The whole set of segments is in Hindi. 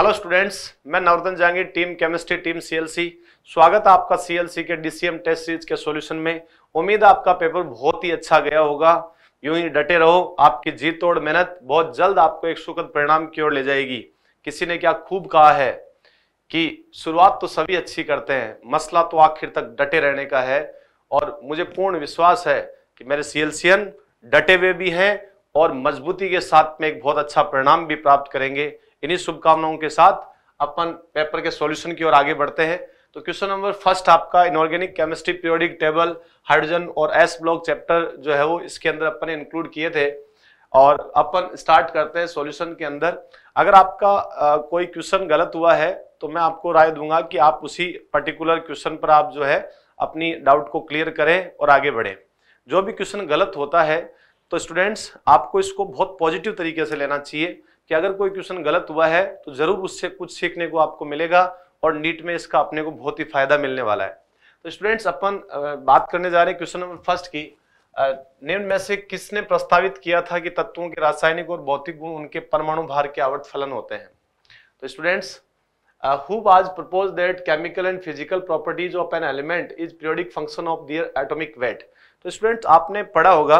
हेलो स्टूडेंट्स मैं Navratan Jangi team chemistry team CLC स्वागत है आपका सीएलसी के डीसीएम टेस्ट सीरीज के सॉल्यूशन में उम्मीद आपका पेपर बहुत ही अच्छा गया होगा यूं ही डटे रहो आपकी जी तोड़ मेहनत बहुत जल्द आपको एक सुखद परिणाम की ओर ले जाएगी किसी ने क्या खूब कहा है कि शुरुआत तो सभी अच्छी करते हैं मसला तो आखिर तक डटे रहने का है और मुझे पूर्ण विश्वास है कि मेरे सी डटे हुए भी हैं और मजबूती के साथ में एक बहुत अच्छा परिणाम भी प्राप्त करेंगे इन्हीं शुभकामनाओं के साथ अपन पेपर के सॉल्यूशन की ओर आगे बढ़ते हैं तो क्वेश्चन नंबर फर्स्ट आपका inorganic chemistry periodic table hydrogen और एस ब्लॉक चैप्टर जो है वो इसके अंदर अपन ने इंक्लूड किए थे और अपन स्टार्ट करते हैं सॉल्यूशन के अंदर अगर आपका आ, कोई क्वेश्चन गलत हुआ है तो मैं आपको राय दूंगा कि आप उसी पर्टिकुलर क्वेश्चन पर आप जो है अपनी डाउट को क्लियर करें और आगे बढ़ें जो भी क्वेश्चन गलत होता है तो स्टूडेंट्स आपको इसको बहुत पॉजिटिव तरीके से लेना चाहिए कि अगर कोई क्वेश्चन गलत हुआ है तो ज़रूर उससे कुछ सीखने को आपको मिलेगा और नीट में इसका अपने को बहुत ही फायदा मिलने वाला है तो स्टूडेंट्स अपन बात करने जा रहे हैं क्वेश्चन नंबर फर्स्ट की निम्न में से किसने प्रस्तावित किया था कि तत्वों के रासायनिक और भौतिक गुण उनके परमाणु भार के आवर्त फलन होते हैं तो students who was propose that chemical and physical properties of an element is periodic function of their atomic weight तो स्टूडेंट्स आपने पढ़ा होगा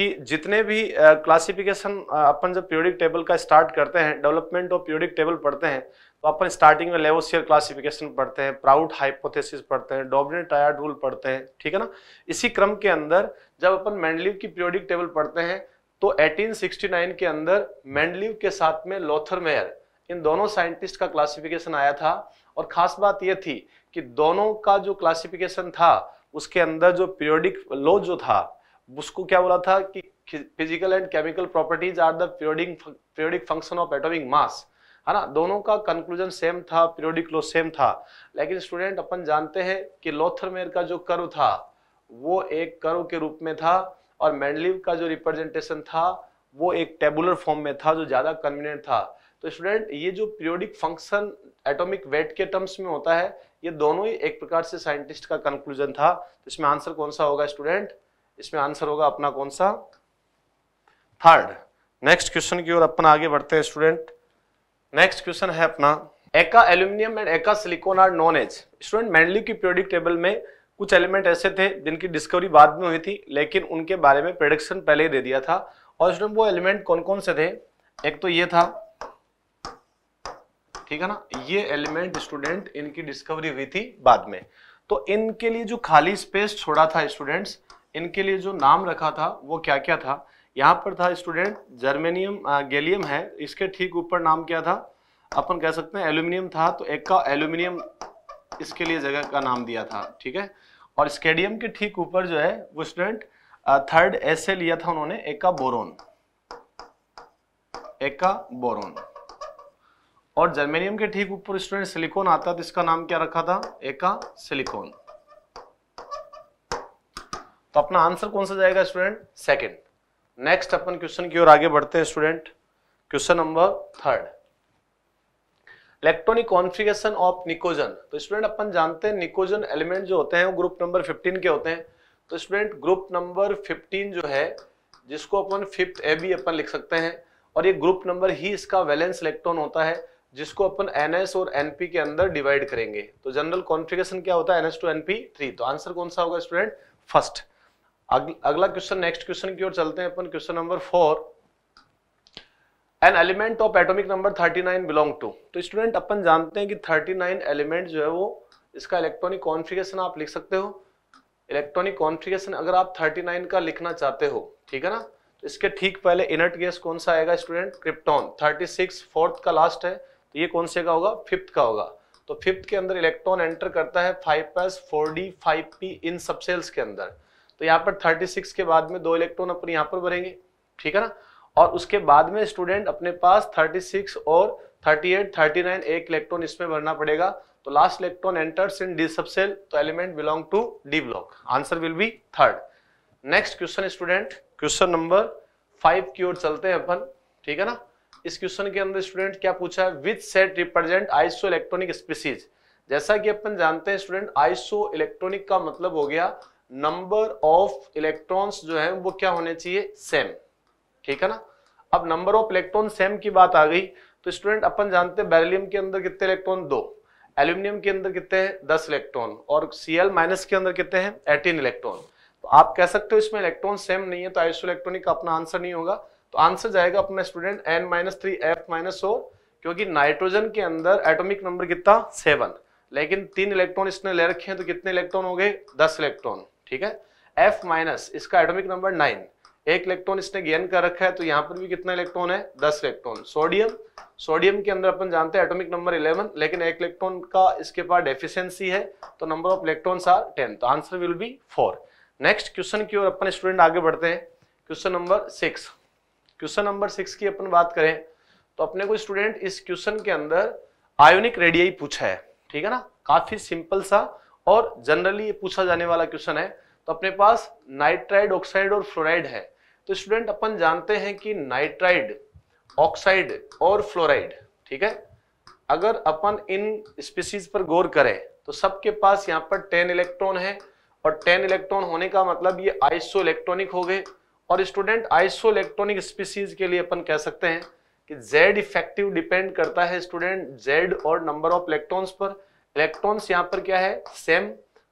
कि जितने भी क्लासिफिकेशन अपन जब पीरियडिक टेबल का स्टार्ट करते हैं डेवलपमेंट ऑफ पीरियडिक टेबल पढ़ते हैं तो अपन स्टार्टिंग में लेवोसियर क्लासिफिकेशन पढ़ते हैं प्राउड हाइपोथेसिस पढ़ते हैं डोमिनेंट टायर्ड रूल पढ़ते हैं ठीक है ना इसी क्रम के अंदर जब अपन मैंडलिव की पीरियडिक टेबल पढ़ते हैं तो 1869 के अंदर मैंडलिव के साथ में लोथर मेयर इन दोनों साइंटिस्ट का क्लासिफिकेशन आया था और खास बात यह थी कि दोनों का जो क्लासिफिकेशन था उसके अंदर जो पीरियोडिक लो जो था उसको क्या बोला था कि physical and chemical properties are the periodic function of atomic mass है ना दोनों का कंक्लूजन सेम था पीरियोडिक लॉ सेम था लेकिन स्टूडेंट अपन जानते हैं कि लोथरमेयर का जो कर्व था वो एक कर्व के रूप में था और मैंडलिव का जो रिप्रेजेंटेशन था वो एक टेबुलर फॉर्म में था जो ज़्यादा कन्वीनियंट था तो स्टूडेंट ये जो पीरियोडिक फंक्शन एटॉमिक वेट के टर्म्स में होता है ये दोनों ही एक प्रकार से साइंटिस्ट का कंक्लूजन था तो इसमें आंसर कौन सा होगा स्टूडेंट इसमें आंसर होगा अपना कौन सा थर्ड नेक्स्ट क्वेश्चन की ओर अपन आगे बढ़ते हैं स्टूडेंट नेक्स्ट क्वेश्चन है अपना eka aluminium and eka silicon are known as student Mendeleev की पीरियोडिक टेबल में कुछ एलिमेंट ऐसे थे जिनकी डिस्कवरी बाद में हुई थी लेकिन उनके बारे में प्रेडिक्शन पहले ही दे दिया था और स्टूडेंट वो एलिमेंट कौन कौन से थे एक तो ये था ठीक है ना ये एलिमेंट स्टूडेंट इनकी डिस्कवरी हुई थी बाद में तो इनके लिए जो खाली स्पेस छोड़ा था स्टूडेंट्स इनके लिए जो नाम रखा था वो क्या क्या था यहाँ पर था स्टूडेंट जर्मेनियम गैलियम है इसके ठीक ऊपर नाम क्या था अपन कह सकते हैं एल्यूमिनियम था तो एक का एल्यूमिनियम इसके लिए जगह का नाम दिया था ठीक है और स्केडियम के ठीक ऊपर जो है वो स्टूडेंट थर्ड ऐसे लिया था उन्होंने एक का बोरोन एक का बोरोन और जर्मेनियम के ठीक ऊपर स्टूडेंट सिलिकॉन आता है तो इसका नाम क्या रखा था एक का सिलिकॉन तो अपना आंसर कौन सा जाएगा स्टूडेंट सेकेंड नेक्स्ट अपन क्वेश्चन की ओर आगे बढ़ते हैं student question number third electronic configuration of nitrogen तो स्टूडेंट अपन जानते हैं निकोजन एलिमेंट जो होते हैं वो ग्रुप नंबर 15 के होते हैं तो स्टूडेंट ग्रुप नंबर 15 जो है जिसको अपन फिफ्थ ए भी अपन लिख सकते हैं और ये ग्रुप नंबर ही इसका वैलेंस इलेक्ट्रॉन होता है जिसको अपन एस और एनपी के अंदर डिवाइड करेंगे तो जनरल कॉन्फिगेशन क्या होता है एनएस टू एनपी थ्री तो आंसर कौन सा होगा स्टूडेंट फर्स्ट अगला क्वेश्चन नेक्स्ट क्वेश्चन की ओर चलते हैं अपन question number four an element of atomic number 39 belong to तो स्टूडेंट अपन जानते हैं कि 39 एलिमेंट जो है वो इसका इलेक्ट्रॉनिक कॉन्फ़िगरेशन आप लिख सकते हो इलेक्ट्रॉनिक कॉन्फ़िगरेशन अगर आप 39 का लिखना चाहते हो ठीक है ना तो इसके ठीक पहले इनर्ट गैस कौन सा आएगा स्टूडेंट क्रिप्टॉन 36 फोर्थ का लास्ट है तो ये कौन से का होगा फिफ्थ का होगा तो फिफ्थ के अंदर इलेक्ट्रॉन एंटर करता है five plus four d five p in subshells के अंदर तो यहाँ पर 36 के बाद में दो इलेक्ट्रॉन अपन यहाँ पर भरेंगे ठीक है ना और उसके बाद में स्टूडेंट अपने पास 36 और 38, 39 एक इलेक्ट्रॉन इसमें भरना पड़ेगा तो last electron enters in d subshell तो element belong to d block answer will be third next question student question number five की ओर चलते हैं अपन ठीक है ना इस क्वेश्चन के अंदर स्टूडेंट क्या पूछा है with set represent isoelectronic species जैसा कि अपन जानते हैं स्टूडेंट आइसो इलेक्ट्रॉनिक का मतलब हो गया नंबर ऑफ इलेक्ट्रॉन्स जो है वो क्या होने चाहिए सेम ठीक है ना अब नंबर ऑफ इलेक्ट्रॉन सेम की बात आ गई तो स्टूडेंट अपन जानते हैं बेरिलियम के अंदर कितने इलेक्ट्रॉन दो एल्यूमिनियम के अंदर कितने हैं दस इलेक्ट्रॉन और सी एल माइनस के अंदर कितने हैं एटीन इलेक्ट्रॉन तो आप कह सकते हो इसमें इलेक्ट्रॉन सेम नहीं है तो आइसो इलेक्ट्रॉनिक का अपना आंसर नहीं होगा तो आंसर जाएगा अपना student N minus three F minus O क्योंकि नाइट्रोजन के अंदर एटोमिक नंबर कितना सेवन लेकिन तीन इलेक्ट्रॉन इसने ले रखे हैं तो कितने इलेक्ट्रॉन हो गए दस इलेक्ट्रॉन ठीक है एफ माइनस इसका एटॉमिक नंबर नाइन एक इलेक्ट्रॉन इसने गेन कर रखा है तो यहाँ पर भी कितना इलेक्ट्रॉन है दस इलेक्ट्रॉन सोडियम सोडियम के अंदर अपन जानते हैं एटॉमिक नंबर इलेवन लेकिन एक इलेक्ट्रॉन का इसके पास डेफिशिएंसी है तो number of electrons are ten तो answer will be four next question की ओर अपन स्टूडेंट आगे बढ़ते हैं question number six question number six की अपन बात करें तो अपने को स्टूडेंट इस क्वेश्चन के अंदर आयोनिक रेडियाई पूछा है ठीक है ना काफी सिंपल सा और जनरली ये पूछा जाने वाला क्वेश्चन है तो अपने पास नाइट्राइड ऑक्साइड और फ्लोराइड है तो स्टूडेंट अपन जानते हैं कि नाइट्राइड ऑक्साइड और फ्लोराइड ठीक है अगर अपन इन स्पीसीज पर गौर करें तो सबके पास यहाँ पर टेन इलेक्ट्रॉन है और टेन इलेक्ट्रॉन होने का मतलब ये आइसो इलेक्ट्रॉनिक हो गए और स्टूडेंट आइसो इलेक्ट्रॉनिक स्पीसीज के लिए अपन कह सकते हैं कि जेड इफेक्टिव डिपेंड करता है स्टूडेंट जेड और नंबर ऑफ इलेक्ट्रॉन्स पर इलेक्ट्रॉन्स यहाँ पर क्या है सेम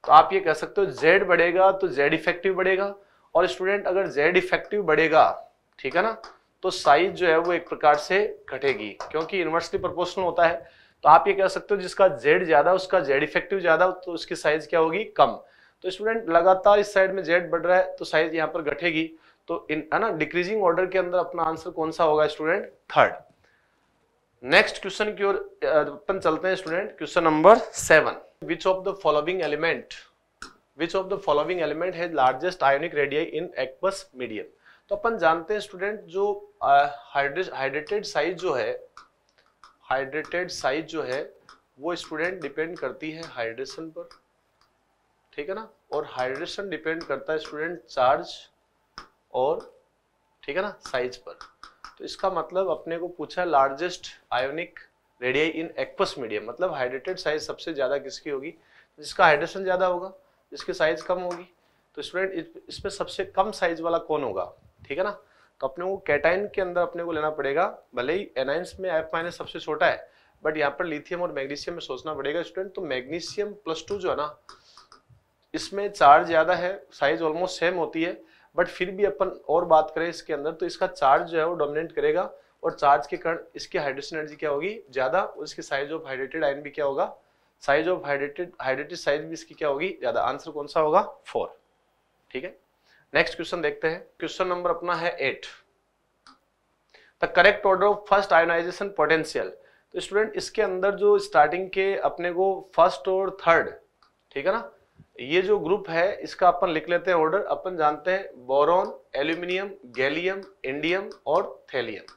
तो आप ये कह सकते हो जेड बढ़ेगा तो जेड इफेक्टिव बढ़ेगा और स्टूडेंट अगर जेड इफेक्टिव बढ़ेगा ठीक है ना तो साइज जो है वो एक प्रकार से घटेगी क्योंकि यूनिवर्सिटी प्रोपोर्शनल होता है तो आप ये कह सकते हो जिसका जेड ज्यादा उसका जेड इफेक्टिव ज्यादा तो उसकी साइज क्या होगी कम तो स्टूडेंट लगातार इस साइड में जेड बढ़ रहा है तो साइज यहाँ पर घटेगी तो इन है ना डिक्रीजिंग ऑर्डर के अंदर अपना आंसर कौन सा होगा स्टूडेंट थर्ड नेक्स्ट क्वेश्चन की ओर अपन चलते हैं student question number seven which of the following element which of the following element has largest ionic radii in aqueous medium तो अपन जानते हैं स्टूडेंट जो हाइड्रेटेड साइज जो है हाइड्रेटेड साइज जो है वो स्टूडेंट डिपेंड करती है हाइड्रेशन पर ठीक है ना और हाइड्रेशन डिपेंड करता है स्टूडेंट चार्ज और ठीक है ना साइज पर तो इसका मतलब अपने को पूछा largest ionic radii in aqueous medium मतलब हाइड्रेटेड साइज सबसे ज़्यादा किसकी होगी जिसका हाइड्रेशन ज़्यादा होगा जिसकी साइज कम होगी तो स्टूडेंट इसमें सबसे कम साइज वाला कौन होगा ठीक है ना तो अपने को कैटाइन के अंदर अपने को लेना पड़ेगा भले ही एनाइंस में एफ माइनस सबसे छोटा है बट यहाँ पर लिथियम और मैग्नीशियम में सोचना पड़ेगा स्टूडेंट तो मैग्नीशियम प्लस टू जो है ना इसमें चार्ज ज़्यादा है साइज ऑलमोस्ट सेम होती है बट फिर भी अपन और बात करें इसके अंदर तो इसका चार्ज जो है वो डोमिनेट करेगा और चार्ज के कारण इसकी हाइड्रेशन एनर्जी क्या होगी ज़्यादा और इसकी साइज ऑफ हाइड्रेटेड आयन भी क्या होगा size of hydrated hydrated size भी इसकी क्या होगी ज़्यादा आंसर कौन सा होगा फोर ठीक है नेक्स्ट क्वेश्चन देखते हैं क्वेश्चन नंबर अपना है at the correct order of first ionization potential तो स्टूडेंट इसके अंदर जो स्टार्टिंग के अपने को फर्स्ट और थर्ड ठीक है ना ये जो ग्रुप है इसका अपन लिख लेते हैं ऑर्डर अपन जानते हैं बोरॉन एल्यूमिनियम गैलियम इंडियम और थैलियम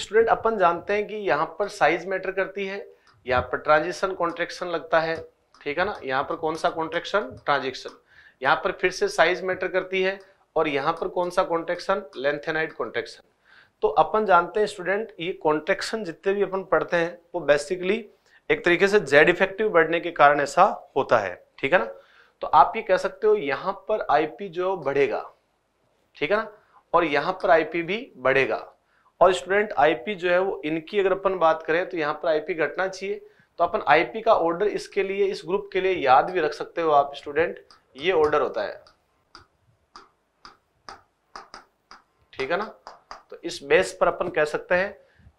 स्टूडेंट अपन जानते हैं कि यहाँ पर साइज मैटर करती है यहाँ पर ट्रांजिशन कॉन्ट्रेक्शन लगता है ठीक है ना यहाँ पर कौन सा कॉन्ट्रेक्शन ट्रांजेक्शन यहाँ पर फिर से साइज मैटर करती है और यहाँ पर कौन सा कॉन्ट्रेक्शन लेंथेनाइड कॉन्ट्रेक्शन तो अपन जानते हैं स्टूडेंट ये कॉन्ट्रेक्शन जितने भी अपन पढ़ते हैं वो बेसिकली एक तरीके से जेड इफेक्टिव बढ़ने के कारण ऐसा होता है ठीक है ना तो आप ये कह सकते हो यहां पर आईपी जो बढ़ेगा ठीक है ना और यहां पर आईपी भी बढ़ेगा और स्टूडेंट आईपी जो है वो इनकी अगर अपन बात करें तो यहां पर आईपी घटना चाहिए तो अपन आईपी का ऑर्डर इसके लिए इस ग्रुप के लिए याद भी रख सकते हो आप स्टूडेंट ये ऑर्डर होता है ठीक है ना तो इस बेस पर अपन कह सकते हैं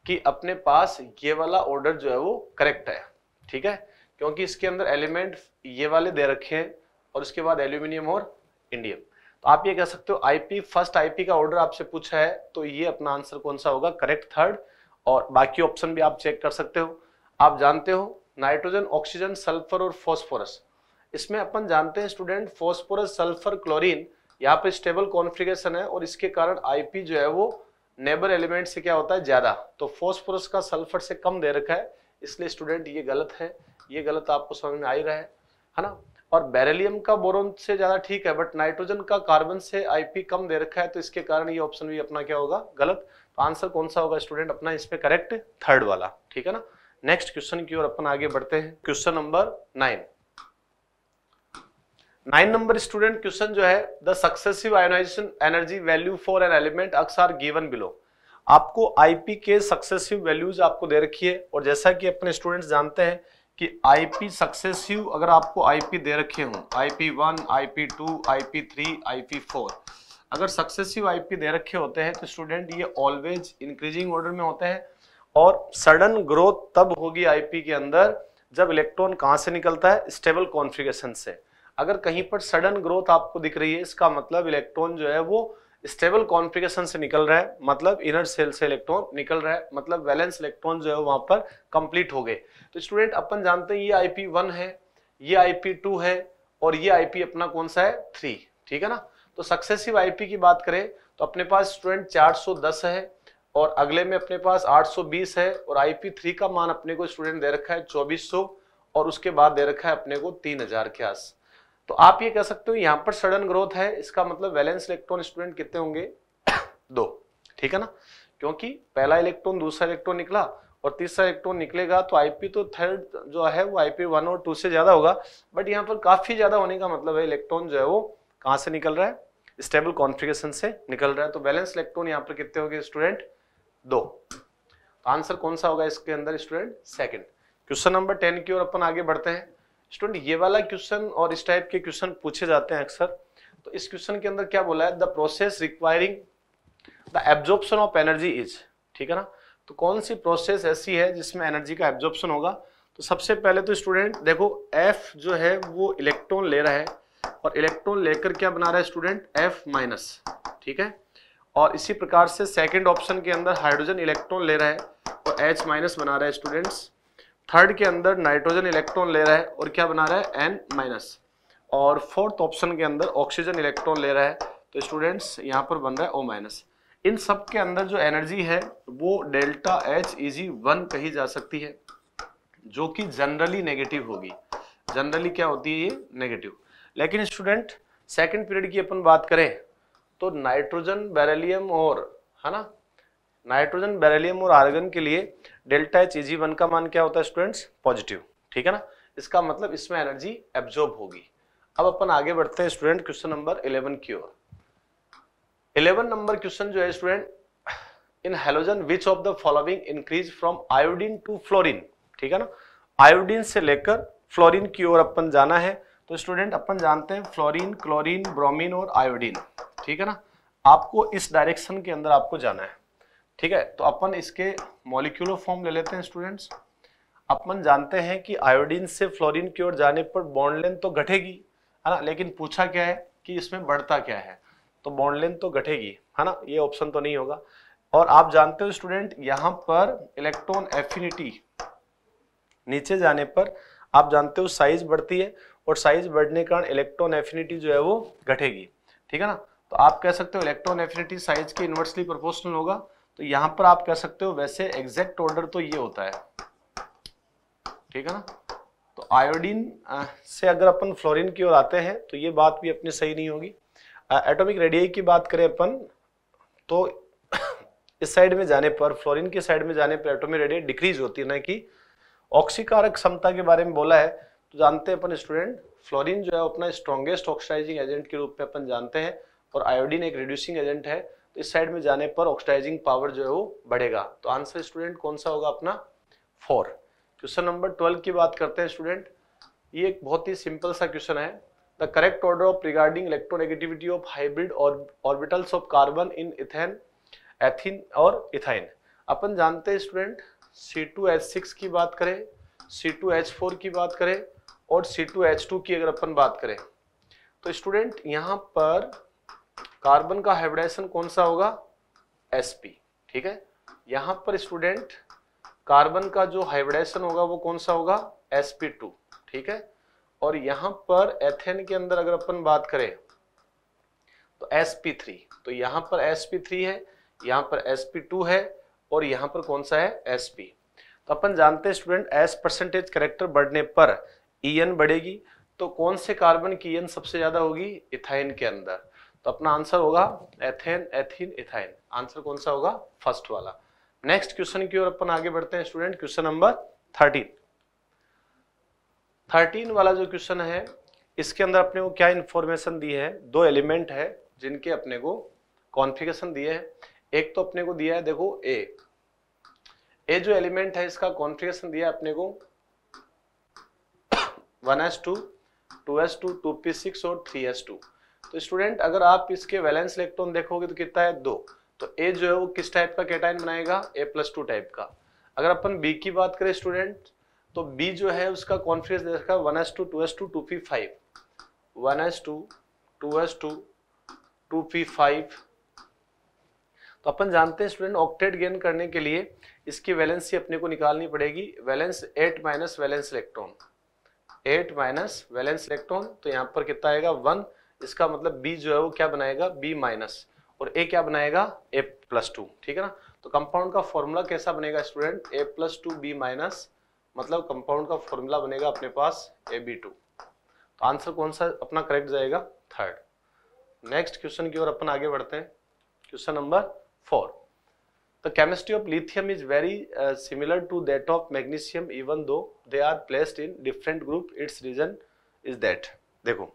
कि अपने पास ये वाला ऑर्डर जो है वो करेक्ट है ठीक है क्योंकि इसके अंदर एलिमेंट ये वाले दे रखे हैं और उसके बाद एल्यूमिनियम और इंडियम तो आप ये कह सकते हो आईपी फर्स्ट आईपी का ऑर्डर आपसे पूछा है तो ये अपना आंसर कौन सा होगा करेक्ट थर्ड और बाकी ऑप्शन भी आप चेक कर सकते हो आप जानते हो नाइट्रोजन ऑक्सीजन सल्फर और फॉस्फोरस इसमें अपन जानते हैं स्टूडेंट फॉस्फोरस सल्फर क्लोरीन यहाँ पे स्टेबल कॉन्फ्रिगेशन है और इसके कारण आईपी जो है वो नेबर एलिमेंट से क्या होता है ज्यादा तो फॉस्फोरस का सल्फर से कम दे रखा है इसलिए स्टूडेंट ये गलत है ये गलत आपको समझ में आ ही रहा है है ना और बेरेलियम का बोरोन से ज़्यादा ठीक है बट नाइट्रोजन का कार्बन से आईपी कम दे रखा है तो इसके कारण ये ऑप्शन भी अपना क्या होगा गलत तो आंसर कौन सा होगा स्टूडेंट अपना इसमें करेक्ट थर्ड वाला ठीक है ना नेक्स्ट क्वेश्चन की ओर अपन आगे बढ़ते हैं question number nine nine number student question जो है the successive ionization energy value for an element X are given below आपको आईपी के सक्सेसिव वैल्यूज आपको दे रखी है और जैसा कि अपने स्टूडेंट्स जानते हैं कि आईपी सक्सेसिव अगर आपको आईपी दे रखे हों IP one IP two IP three IP four अगर सक्सेसिव आईपी दे रखे होते हैं तो स्टूडेंट ये ऑलवेज इंक्रीजिंग ऑर्डर में होते हैं और सडन ग्रोथ तब होगी आईपी के अंदर जब इलेक्ट्रॉन कहाँ से निकलता है स्टेबल कॉन्फ़िगरेशन से अगर कहीं पर सडन ग्रोथ आपको दिख रही है इसका मतलब इलेक्ट्रॉन जो है वो स्टेबल कॉन्फ़िगरेशन से निकल रहा है मतलब इनर सेल से इलेक्ट्रॉन निकल रहा है मतलब वैलेंस इलेक्ट्रॉन जो है वहां पर कंप्लीट हो गए तो स्टूडेंट अपन जानते हैं ये आईपी वन है ये आईपी टू है और ये आईपी अपना कौन सा है थ्री ठीक है ना तो सक्सेसिव आईपी की बात करें तो अपने पास स्टूडेंट चार सौ दस है और अगले में अपने पास आठ सौ बीस है और आईपी थ्री का मान अपने को स्टूडेंट दे रखा है चौबीस सौ और उसके बाद दे रखा है अपने को तीन हजार के आस तो आप ये कह सकते हो यहाँ पर सडन ग्रोथ है इसका मतलब वैलेंस इलेक्ट्रॉन स्टूडेंट कितने होंगे दो ठीक है ना क्योंकि पहला इलेक्ट्रॉन दूसरा इलेक्ट्रॉन निकला और तीसरा इलेक्ट्रॉन निकलेगा तो आईपी तो थर्ड जो है वो आईपी वन और टू से ज्यादा होगा बट यहाँ पर काफी ज्यादा होने का मतलब है इलेक्ट्रॉन जो है वो कहां से निकल रहा है स्टेबल कॉन्फ़िगरेशन से निकल रहा है तो बैलेंस इलेक्ट्रॉन यहाँ पर कितने हो गए स्टूडेंट दो तो आंसर कौन सा होगा इसके अंदर student second question number ten की ओर अपन आगे बढ़ते हैं स्टूडेंट ये वाला क्वेश्चन और इस टाइप के क्वेश्चन पूछे जाते हैं अक्सर तो इस क्वेश्चन के अंदर क्या बोला है the process requiring the absorption of energy is ठीक है ना तो कौन सी प्रोसेस ऐसी है जिसमें एनर्जी का एब्जॉर्प्शन होगा तो सबसे पहले तो स्टूडेंट देखो एफ जो है वो इलेक्ट्रॉन ले रहा है और इलेक्ट्रॉन लेकर क्या बना रहा है स्टूडेंट एफ माइनस ठीक है और इसी प्रकार से सेकंड ऑप्शन के अंदर हाइड्रोजन इलेक्ट्रॉन ले रहा है और एच माइनस बना रहा है स्टूडेंट्स थर्ड के अंदर नाइट्रोजन इलेक्ट्रॉन ले रहा है और क्या बना रहा है एन माइनस और फोर्थ ऑप्शन के अंदर ऑक्सीजन इलेक्ट्रॉन ले रहा है तो स्टूडेंट्स यहाँ पर बन रहा है ओ माइनस इन सब के अंदर जो एनर्जी है वो डेल्टा एच इजी वन कही जा सकती है जो कि जनरली नेगेटिव होगी जनरली क्या होती है ये नेगेटिव लेकिन स्टूडेंट सेकेंड पीरियड की अपन बात करें तो नाइट्रोजन बेरेलियम और है ना नाइट्रोजन बेरेलियम और आर्गन के लिए डेल्टा एच ई वन का मान क्या होता है स्टूडेंट्स पॉजिटिव ठीक है ना इसका मतलब इसमें एनर्जी एब्जॉर्ब होगी अब अपन आगे बढ़ते हैं स्टूडेंट क्वेश्चन नंबर इलेवन की ओर इलेवन नंबर क्वेश्चन जो है student in halogen which of the following increase from iodine to fluorine ठीक है ना आयोडीन से लेकर फ्लोरिन की ओर अपन जाना है तो स्टूडेंट अपन जानते हैं फ्लोरिन क्लोरिन ब्रोमिन और आयोडीन ठीक है ना आपको इस डायरेक्शन के अंदर आपको जाना है ठीक है तो अपन इसके मॉलिक्यूलर फॉर्म ले लेते हैं स्टूडेंट्स अपन जानते हैं कि आयोडीन से फ्लोरीन की ओर जाने पर बॉन्ड लेंथ तो घटेगी है ना लेकिन पूछा क्या है कि इसमें बढ़ता क्या है तो बॉन्ड लेंथ तो घटेगी है ना ये ऑप्शन तो नहीं होगा और आप जानते हो स्टूडेंट यहाँ पर इलेक्ट्रॉन एफिनिटी नीचे जाने पर आप जानते हो साइज बढ़ती है और साइज बढ़ने के कारण इलेक्ट्रॉन एफिनिटी जो है वो घटेगी ठीक है ना तो आप कह सकते हो इलेक्ट्रॉन एफिनिटी साइज के इन्वर्सली प्रोपोर्शनल होगा तो यहां पर आप कह सकते हो वैसे एग्जैक्ट ऑर्डर तो ये होता है ठीक है ना तो आयोडीन से अगर अपन फ्लोरीन की ओर आते हैं तो ये बात भी अपनी सही नहीं होगी एटॉमिक रेडियाई की बात करें अपन तो इस साइड में जाने पर फ्लोरीन के साइड में जाने पर एटॉमिक रेडियाई डिक्रीज होती है ना कि ऑक्सीकारक क्षमता के बारे में बोला है तो जानते हैं अपन स्टूडेंट फ्लोरीन जो है अपना स्ट्रॉन्गेस्ट ऑक्सीडाइजिंग एजेंट के रूप में अपन जानते हैं और आयोडीन एक रिड्यूसिंग एजेंट है तो इस साइड में जाने पर ऑक्सीडाइजिंग पावर जो है वो बढ़ेगा तो आंसर स्टूडेंट कौन सा होगा अपना फोर क्वेश्चन नंबर ट्वेल्व की बात करते हैं स्टूडेंट ये एक बहुत ही सिंपल सा क्वेश्चन है the correct order of regarding electronegativity of hybrid orbitals of carbon in ethane ethene और इथाइन अपन जानते हैं स्टूडेंट C2H6 की बात करें C2H4 की बात करें और C2H2 की अगर अपन बात करें तो स्टूडेंट यहाँ पर कार्बन का हाइब्रिडाइजेशन कौन सा होगा एस पी ठीक है यहां पर स्टूडेंट कार्बन का जो हाइब्रिडाइजेशन होगा वो कौन सा होगा एस पी टू ठीक है और यहां पर एथेन के अंदर अगर अपन बात करें तो sp3 थ्री तो यहां पर sp3 है यहां पर sp2 टू है और यहां पर कौन सा है sp तो अपन जानते हैं स्टूडेंट एस परसेंटेज करेक्टर बढ़ने पर ई e बढ़ेगी तो कौन से कार्बन की एन e सबसे ज्यादा होगी इथाइन के अंदर तो अपना आंसर होगा एथेन एथिन इथाइन आंसर कौन सा होगा फर्स्ट वाला नेक्स्ट क्वेश्चन की ओर अपन आगे बढ़ते हैं student question number thirteen thirteen वाला जो क्वेश्चन है इसके अंदर अपने को क्या इंफॉर्मेशन दी है दो एलिमेंट है जिनके अपने को कॉन्फ़िगरेशन दिए हैं एक तो अपने को दिया है देखो ए ए जो एलिमेंट है इसका कॉन्फ़िगरेशन दिया है अपने को one s two two s two two p six और थ्री एस टू तो स्टूडेंट अगर आप इसके वैलेंस इलेक्ट्रॉन देखोगे तो कितना है दो तो ए जो है वो किस टाइप का कैटाइन बनाएगा ए प्लस टू टाइप का अगर अपन बी की बात करें स्टूडेंट तो बी जो है उसका कॉन्फ्रेंस देखा one s two two s two two p five one s two two s two two p five तो अपन जानते हैं स्टूडेंट ऑक्टेट गेन करने के लिए इसकी वैलेंसी अपने को निकालनी पड़ेगी valence eight minus valence electron eight minus valence electron तो यहाँ पर कितना आएगा वन इसका मतलब बी जो है वो क्या बनाएगा बी माइनस और ए क्या बनाएगा ए प्लस टू ठीक है ना तो कंपाउंड का फॉर्मूला कैसा बनेगा student A plus two B minus मतलब कंपाउंड का फॉर्मूला बनेगा अपने पास ए बी टू तो आंसर कौन सा अपना करेक्ट जाएगा थर्ड नेक्स्ट क्वेश्चन की ओर अपन आगे बढ़ते हैं question number four the chemistry of lithium is very similar to that of magnesium even though they are placed in different group it's reason is that देखो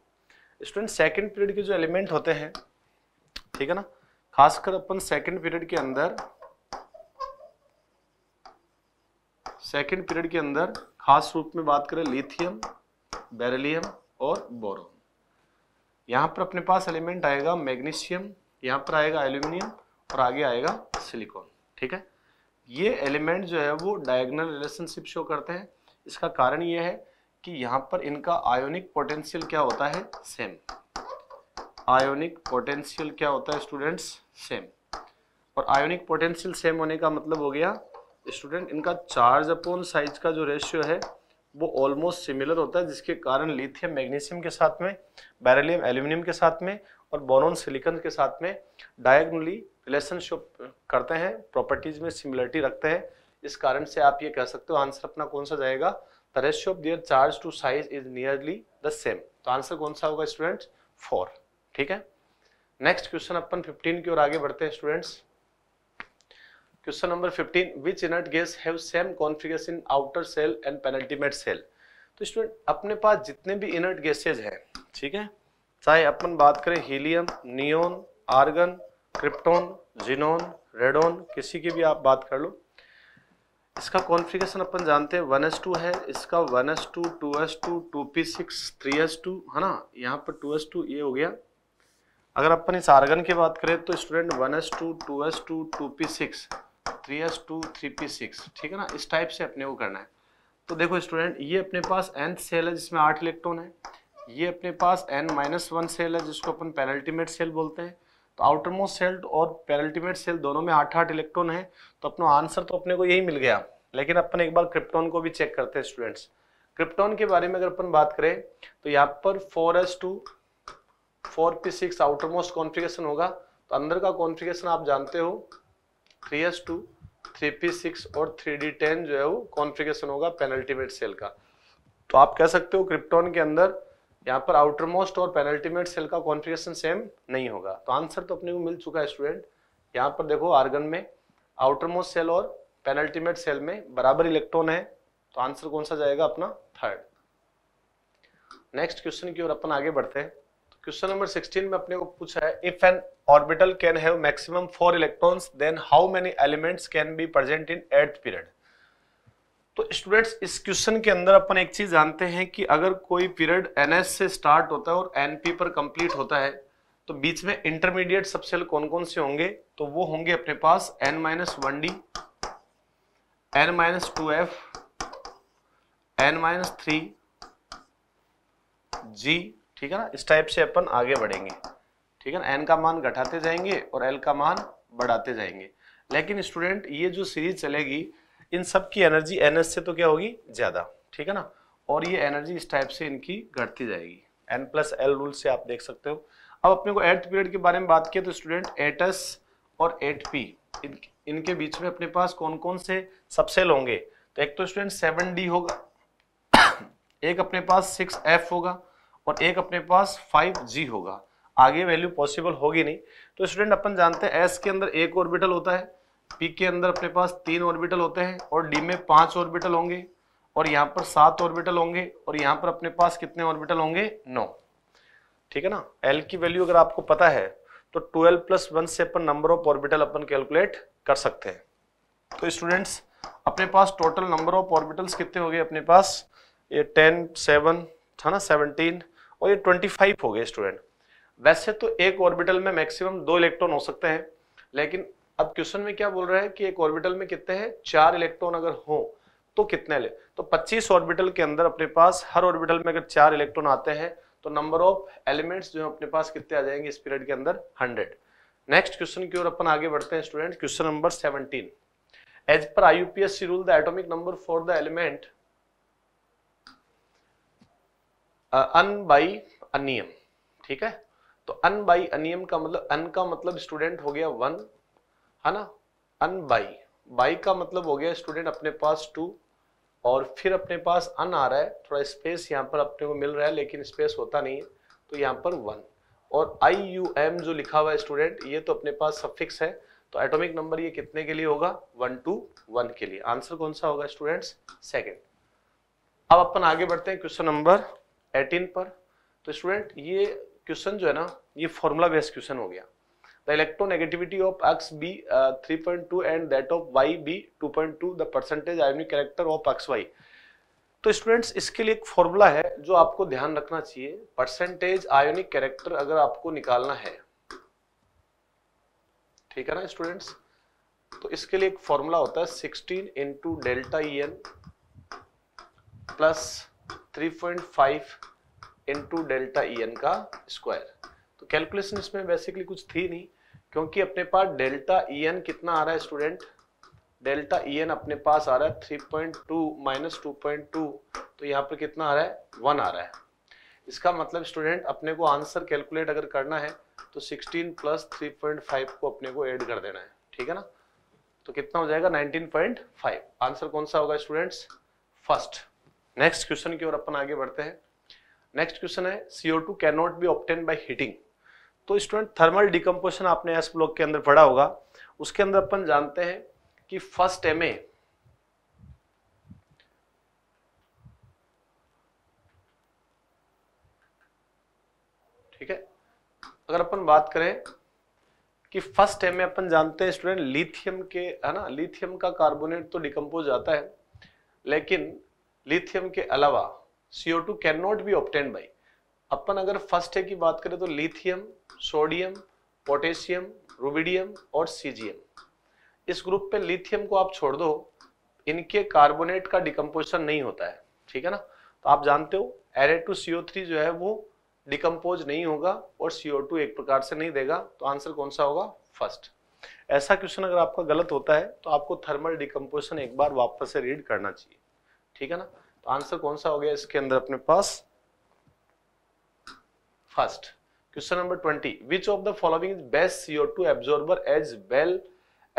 स्टूडेंट सेकंड पीरियड के जो एलिमेंट होते हैं ठीक है ना खासकर अपन सेकंड पीरियड के अंदर सेकंड पीरियड के अंदर खास रूप में बात करें लिथियम बेरिलियम और बोरोन यहां पर अपने पास एलिमेंट आएगा मैग्नीशियम यहाँ पर आएगा एल्यूमिनियम और आगे आएगा सिलिकॉन ठीक है ये एलिमेंट जो है वो डायगनल रिलेशनशिप शो करते हैं इसका कारण ये है कि यहाँ पर इनका आयोनिक पोटेंशियल क्या होता है सेम आयोनिक पोटेंशियल क्या होता है स्टूडेंट्स सेम और आयोनिक पोटेंशियल सेम होने का मतलब हो गया स्टूडेंट इनका चार्ज अपॉन साइज का जो रेशियो है वो ऑलमोस्ट सिमिलर होता है जिसके कारण लिथियम मैग्नीशियम के साथ में बैरेलियम एल्यूमिनियम के साथ में और बोनोन सिलिकन के साथ में डायगनली रिलेशनशिप करते हैं प्रॉपर्टीज में सिमिलरिटी रखते हैं इस कारण से आप ये कह सकते हो आंसर अपना कौन सा जाएगा the ratio of their charge to size is nearly the same तो आंसर कौन सा होगा स्टूडेंट्स फोर ठीक है नेक्स्ट क्वेश्चन अपन 15 की ओर आगे बढ़ते हैं students question number 15 which inert gas have same configuration outer shell and penultimate shell तो स्टूडेंट अपने पास जितने भी इनर्ट गैसेज हैं ठीक है चाहे अपन बात करें helium neon argon krypton xenon radon किसी की भी आप बात कर लो इसका कॉन्फ़िगरेशन अपन जानते हैं वन एस टू है इसका one s two two s two two p six three s two है ना यहाँ पर टू एस टू ये हो गया अगर अपन इस आर्गन की बात करें तो student one s two two s two two p six three s two three p six ठीक है ना इस टाइप से अपने को करना है तो देखो स्टूडेंट ये अपने पास एन सेल है जिसमें आठ इलेक्ट्रॉन है ये अपने पास एन माइनस वन सेल है जिसको अपन पेनल्टीमेट सेल बोलते हैं तो आउटर मोस्ट सेल और पेरल्टीमेट सेल दोनों में आठ आठ इलेक्ट्रॉन है तो अपना आंसर तो अपने को यही मिल गया लेकिन अपन एक बार क्रिप्टॉन को भी चेक करते हैं स्टूडेंट्स क्रिप्टॉन के बारे में अगर अपन बात करें तो यहाँ पर four s two four p six outermost configuration होगा तो अंदर का कॉन्फिगेशन आप जानते हो three s two three p six और थ्री डी टेन जो है वो कॉन्फिगेशन होगा पेनल्टीमेट सेल का तो आप कह सकते हो क्रिप्टॉन के अंदर यहाँ पर आउटर मोस्ट और पेनल्टीमेट सेल का कॉन्फ़िगरेशन सेम नहीं होगा तो आंसर तो अपने को मिल चुका है स्टूडेंट यहाँ पर देखो आर्गन में आउटर मोस्ट सेल और पेनल्टीमेट सेल में बराबर इलेक्ट्रॉन है तो आंसर कौन सा जाएगा अपना थर्ड नेक्स्ट क्वेश्चन की ओर अपन आगे बढ़ते हैं तो क्वेश्चन नंबर 16 में अपने को पूछा है if an orbital can have maximum four electrons then how many elements can be present in earth period तो स्टूडेंट्स इस क्वेश्चन के अंदर अपन एक चीज जानते हैं कि अगर कोई पीरियड एन से स्टार्ट होता है और एन पर कंप्लीट होता है तो बीच में इंटरमीडिएट सबसेल कौन कौन से होंगे तो वो होंगे अपने पास n minus one d n minus two f n minus three g ठीक है ना इस टाइप से अपन आगे बढ़ेंगे ठीक है ना एन का मान घटाते जाएंगे और एल का मान बढ़ाते जाएंगे लेकिन स्टूडेंट ये जो सीरीज चलेगी इन सब की एनर्जी एन से तो क्या होगी ज़्यादा ठीक है ना और ये एनर्जी इस टाइप से इनकी घटती जाएगी एन प्लस एल रूल से आप देख सकते हो अब अपने को एट पीरियड के बारे में बात किया तो स्टूडेंट एट एस और एट पी इन, इनके बीच में अपने पास कौन कौन से सबसेल होंगे तो एक तो स्टूडेंट सेवन डी होगा एक अपने पास सिक्स एफ होगा और एक अपने पास फाइव जी होगा आगे वैल्यू पॉसिबल होगी नहीं तो स्टूडेंट अपन जानते हैं एस के अंदर एक ऑर्बिटल होता है पी के अंदर अपने पास तीन ऑर्बिटल होते हैं और डी में पांच ऑर्बिटल होंगे और यहां पर सात ऑर्बिटल होंगे और यहाँ पर अपने पास कितने ऑर्बिटल होंगे नौ ठीक है ना एल की वैल्यू अगर आपको पता है तो ट्वेल्व प्लस वन से अपन नंबर ऑफ ऑर्बिटल अपन कैलकुलेट कर सकते हैं तो स्टूडेंट्स अपने पास टोटल नंबर ऑफ ऑर्बिटल्स कितने हो गए अपने पास ये टेन सेवन है ना सेवनटीन और ये ट्वेंटी फाइव हो गए स्टूडेंट वैसे तो एक ऑर्बिटल में मैक्सिमम दो इलेक्ट्रॉन हो सकते हैं लेकिन अब क्वेश्चन में क्या बोल रहा है कि एक ऑर्बिटल में कितने हैं चार इलेक्ट्रॉन अगर हो तो कितने ले तो 25 ऑर्बिटल के अंदर अपने पास हर ऑर्बिटल में अगर चार इलेक्ट्रॉन आते हैं तो नंबर ऑफ एलिमेंट्स जो है अपने पास कितने आ जाएंगे इस पीरियड के अंदर हंड्रेड नेक्स्ट क्वेश्चन की ओर अपन आगे बढ़ते हैं student question number seventeen as पर IUPAC rule the atomic number for the element unbiunium ठीक है तो अन बाई अनियम का मतलब अन का मतलब स्टूडेंट हो गया वन है ना अन बाई बाई का मतलब हो गया स्टूडेंट अपने पास टू और फिर अपने पास अन आ रहा है थोड़ा स्पेस यहाँ पर अपने को मिल रहा है लेकिन स्पेस होता नहीं है तो यहाँ पर वन और आई यू एम जो लिखा हुआ है स्टूडेंट ये तो अपने पास सफिक्स है तो एटॉमिक नंबर ये कितने के लिए होगा वन टू वन के लिए आंसर कौन सा होगा स्टूडेंट्स सेकेंड अब अपन आगे बढ़ते हैं क्वेश्चन नंबर एटीन पर तो स्टूडेंट ये क्वेश्चन जो है ना ये फॉर्मूला बेस्ड क्वेश्चन हो गया The electronegativity of XB uh, 3.2 and that of YB 2.2 the percentage ionic character of XY. तो स्टूडेंट्स इसके लिए एक फॉर्मूला है जो आपको ध्यान रखना चाहिए परसेंटेज आयोनिक कैरेक्टर अगर आपको निकालना है ठीक है ना स्टूडेंट्स तो इसके लिए एक फॉर्मूला होता है 16 into delta E N plus three 3.5 into delta E N का स्क्वायर तो कैलकुलेशन इसमें बेसिकली कुछ थी नहीं क्योंकि अपने पास डेल्टा ई e एन कितना आ रहा है student delta E e N अपने पास आ रहा है three point two minus two point two तो यहाँ पर कितना आ रहा है वन आ रहा है इसका मतलब स्टूडेंट अपने को आंसर कैलकुलेट अगर करना है तो sixteen plus three point five को अपने को ऐड कर देना है ठीक है ना तो कितना हो जाएगा नाइनटीन पॉइंट फाइव आंसर कौन सा होगा स्टूडेंट्स फर्स्ट नेक्स्ट क्वेश्चन की ओर अपन आगे बढ़ते हैं नेक्स्ट क्वेश्चन है CO can not be obtained by heating तो स्टूडेंट थर्मल डिकम्पोजिशन आपने एस ब्लॉक के अंदर पढ़ा होगा उसके अंदर अपन जानते हैं कि फर्स्ट एम ठीक है अगर अपन बात करें कि फर्स्ट एम अपन जानते हैं स्टूडेंट लिथियम के है ना लिथियम का कार्बोनेट तो डिकम्पोज आता है लेकिन लिथियम के अलावा CO2 can not be obtained by अपन अगर फर्स्ट है की बात करें तो लिथियम सोडियम पोटेशियम रूबिडियम और सीजियम इस ग्रुप पे लिथियम को आप छोड़ दो इनके कार्बोनेट का डिकम्पोजन नहीं होता है ठीक है ना तो आप जानते हो एरे टू सीओ थ्री जो है वो डिकम्पोज नहीं होगा और सीओ टू एक प्रकार से नहीं देगा तो आंसर कौन सा होगा फर्स्ट ऐसा क्वेश्चन अगर आपका गलत होता है तो आपको थर्मल डिकम्पोजिशन एक बार वापस से रीड करना चाहिए ठीक है ना तो आंसर कौन सा हो गया इसके अंदर अपने पास first. Question number 20. Which of the following is best CO2 absorber as well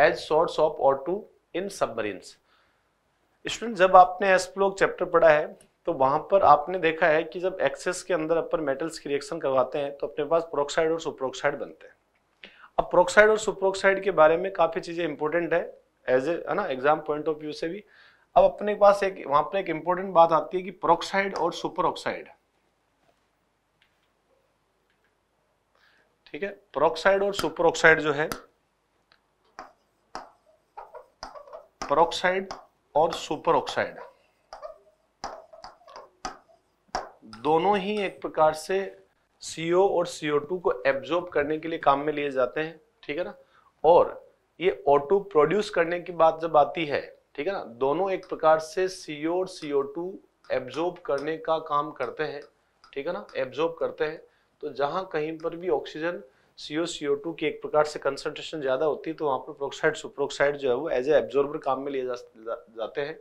as source of O2 in submarines? Student जब आपने एसप्लोक चैप्टर पढ़ा है तो वहां पर आपने देखा है कि जब एक्सेस के अंदर अपन मेटल्स की रिएक्शन करवाते हैं तो अपने पास प्रोक्साइड और सुप्रोक्साइड बनते हैं अब प्रोक्साइड और सुप्रोक्साइड के बारे में काफ़ी चीज़ें इंपॉर्टेंट है एज ए है ना एग्जाम पॉइंट ऑफ व्यू से भी अब अपने पास एक वहां पर एक इम्पोर्टेंट बात आती है कि प्रोक्साइड और सुपर ऑक्साइड ठीक है प्रोक्साइड और सुपरऑक्साइड जो है प्रोक्साइड और सुपरऑक्साइड दोनों ही एक प्रकार से CO और CO2 को एब्जॉर्ब करने के लिए काम में लिए जाते हैं ठीक है ना और ये O2 प्रोड्यूस करने की बात जब आती है ठीक है ना दोनों एक प्रकार से CO और CO2 एब्जॉर्ब करने का काम करते हैं ठीक है ना एब्जॉर्ब करते हैं तो जहाँ कहीं पर भी ऑक्सीजन सीओ सीओ टू की एक प्रकार से कंसंट्रेशन ज़्यादा होती है तो वहाँ पर प्रोक्साइड सुप्रोक्साइड जो है वो एज ए एब्जॉर्बर काम में लिए जा, जा, जाते हैं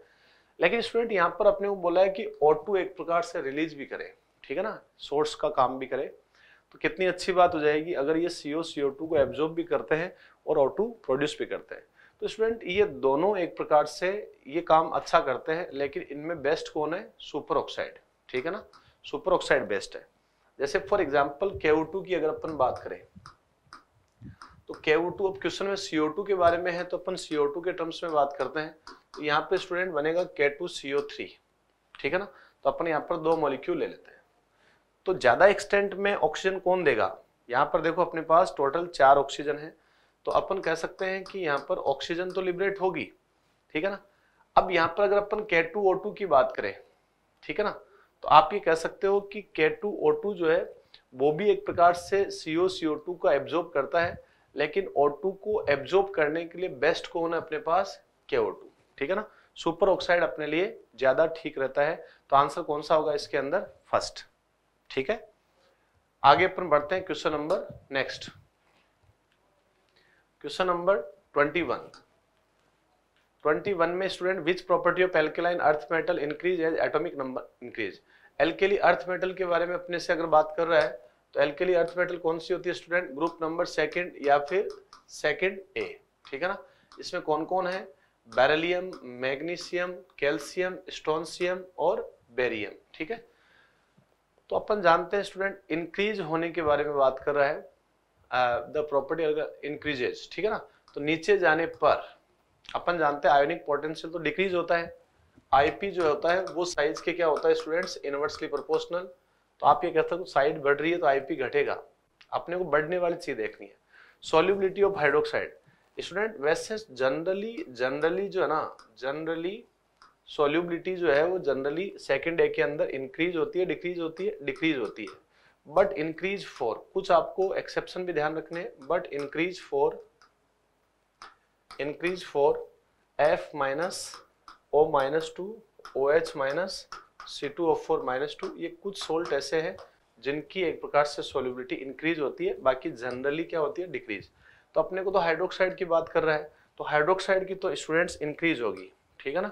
लेकिन स्टूडेंट यहाँ पर अपने को बोला है कि ओ टू एक प्रकार से रिलीज भी करें ठीक है ना सोर्स का काम भी करें तो कितनी अच्छी बात हो जाएगी अगर ये सीओ सीओ टू को एब्जॉर्ब भी करते हैं और ओ टू प्रोड्यूस भी करते हैं तो स्टूडेंट ये दोनों एक प्रकार से ये काम अच्छा करते हैं लेकिन इनमें बेस्ट कौन है सुपर ऑक्साइड ठीक है ना सुपर ऑक्साइड बेस्ट है जैसे फॉर एग्जाम्पल केओ की अगर अपन बात करें तो केओ टू अब क्वेश्चन में सीओ टू के बारे में है तो अपन सीओ टू के टर्म्स में बात करते हैं तो यहाँ पे स्टूडेंट बनेगा के टू सीओ थ्री ठीक है ना तो अपन यहाँ पर दो मॉलिक्यूल ले लेते हैं तो ज़्यादा एक्सटेंट में ऑक्सीजन कौन देगा यहाँ पर देखो अपने पास टोटल चार ऑक्सीजन है तो अपन कह सकते हैं कि यहाँ पर ऑक्सीजन तो लिबरेट होगी ठीक है ना अब यहाँ पर अगर अपन के टू ओ टू की बात करें ठीक है ना तो आप ये कह सकते हो कि के टू ओ टू जो है वो भी एक प्रकार से सीओ सीओ टू का एब्जॉर्ब करता है लेकिन ओ टू को एब्जॉर्ब करने के लिए बेस्ट कौन है अपने पास के ओ टू ठीक है ना सुपर ऑक्साइड अपने लिए ज्यादा ठीक रहता है तो आंसर कौन सा होगा इसके अंदर फर्स्ट ठीक है आगे अपन बढ़ते हैं question number next question number twenty one twenty one में student which property of alkaline earth metal increase as atomic number increase alkali earth metal के बारे में अपने से अगर बात कर रहा है तो एल्केली अर्थ मेटल कौन सी होती है स्टूडेंट ग्रुप नंबर सेकंड या फिर सेकंड ए ठीक है ना इसमें कौन कौन है बैरलियम मैग्नीशियम कैल्शियम स्टोनशियम और बेरियम ठीक है तो अपन जानते हैं स्टूडेंट इंक्रीज होने के बारे में बात कर रहा है द प्रॉपर्टी इंक्रीजेज ठीक है ना तो नीचे जाने पर अपन जानते हैं आयोनिक पोटेंशियल तो डिक्रीज होता है आईपी जो होता है वो साइज के क्या होता है स्टूडेंट्स इनवर्सली प्रोपोर्शनल तो आप ये कहते हो तो साइड बढ़ रही है तो आईपी घटेगा अपने को बढ़ने वाली चीज देखनी है सोल्यूबिलिटी ऑफ हाइड्रोक्साइड स्टूडेंट वैसे जनरली जनरली जो है ना जनरली सोल्यूबिलिटी जो है वो जनरली सेकेंड डे के अंदर इंक्रीज होती है डिक्रीज होती है डिक्रीज होती है बट इंक्रीज फॉर कुछ आपको एक्सेप्शन भी ध्यान रखने but increase for increase for F minus O minus two O H minus C two O four minus two ये कुछ सोल्ट ऐसे हैं जिनकी एक प्रकार से सोलिबिलिटी इंक्रीज होती है बाकी जनरली क्या होती है डिक्रीज तो अपने को तो हाइड्रोक्साइड की बात कर रहा है तो हाइड्रोक्साइड की तो स्टूडेंट्स इंक्रीज होगी ठीक है ना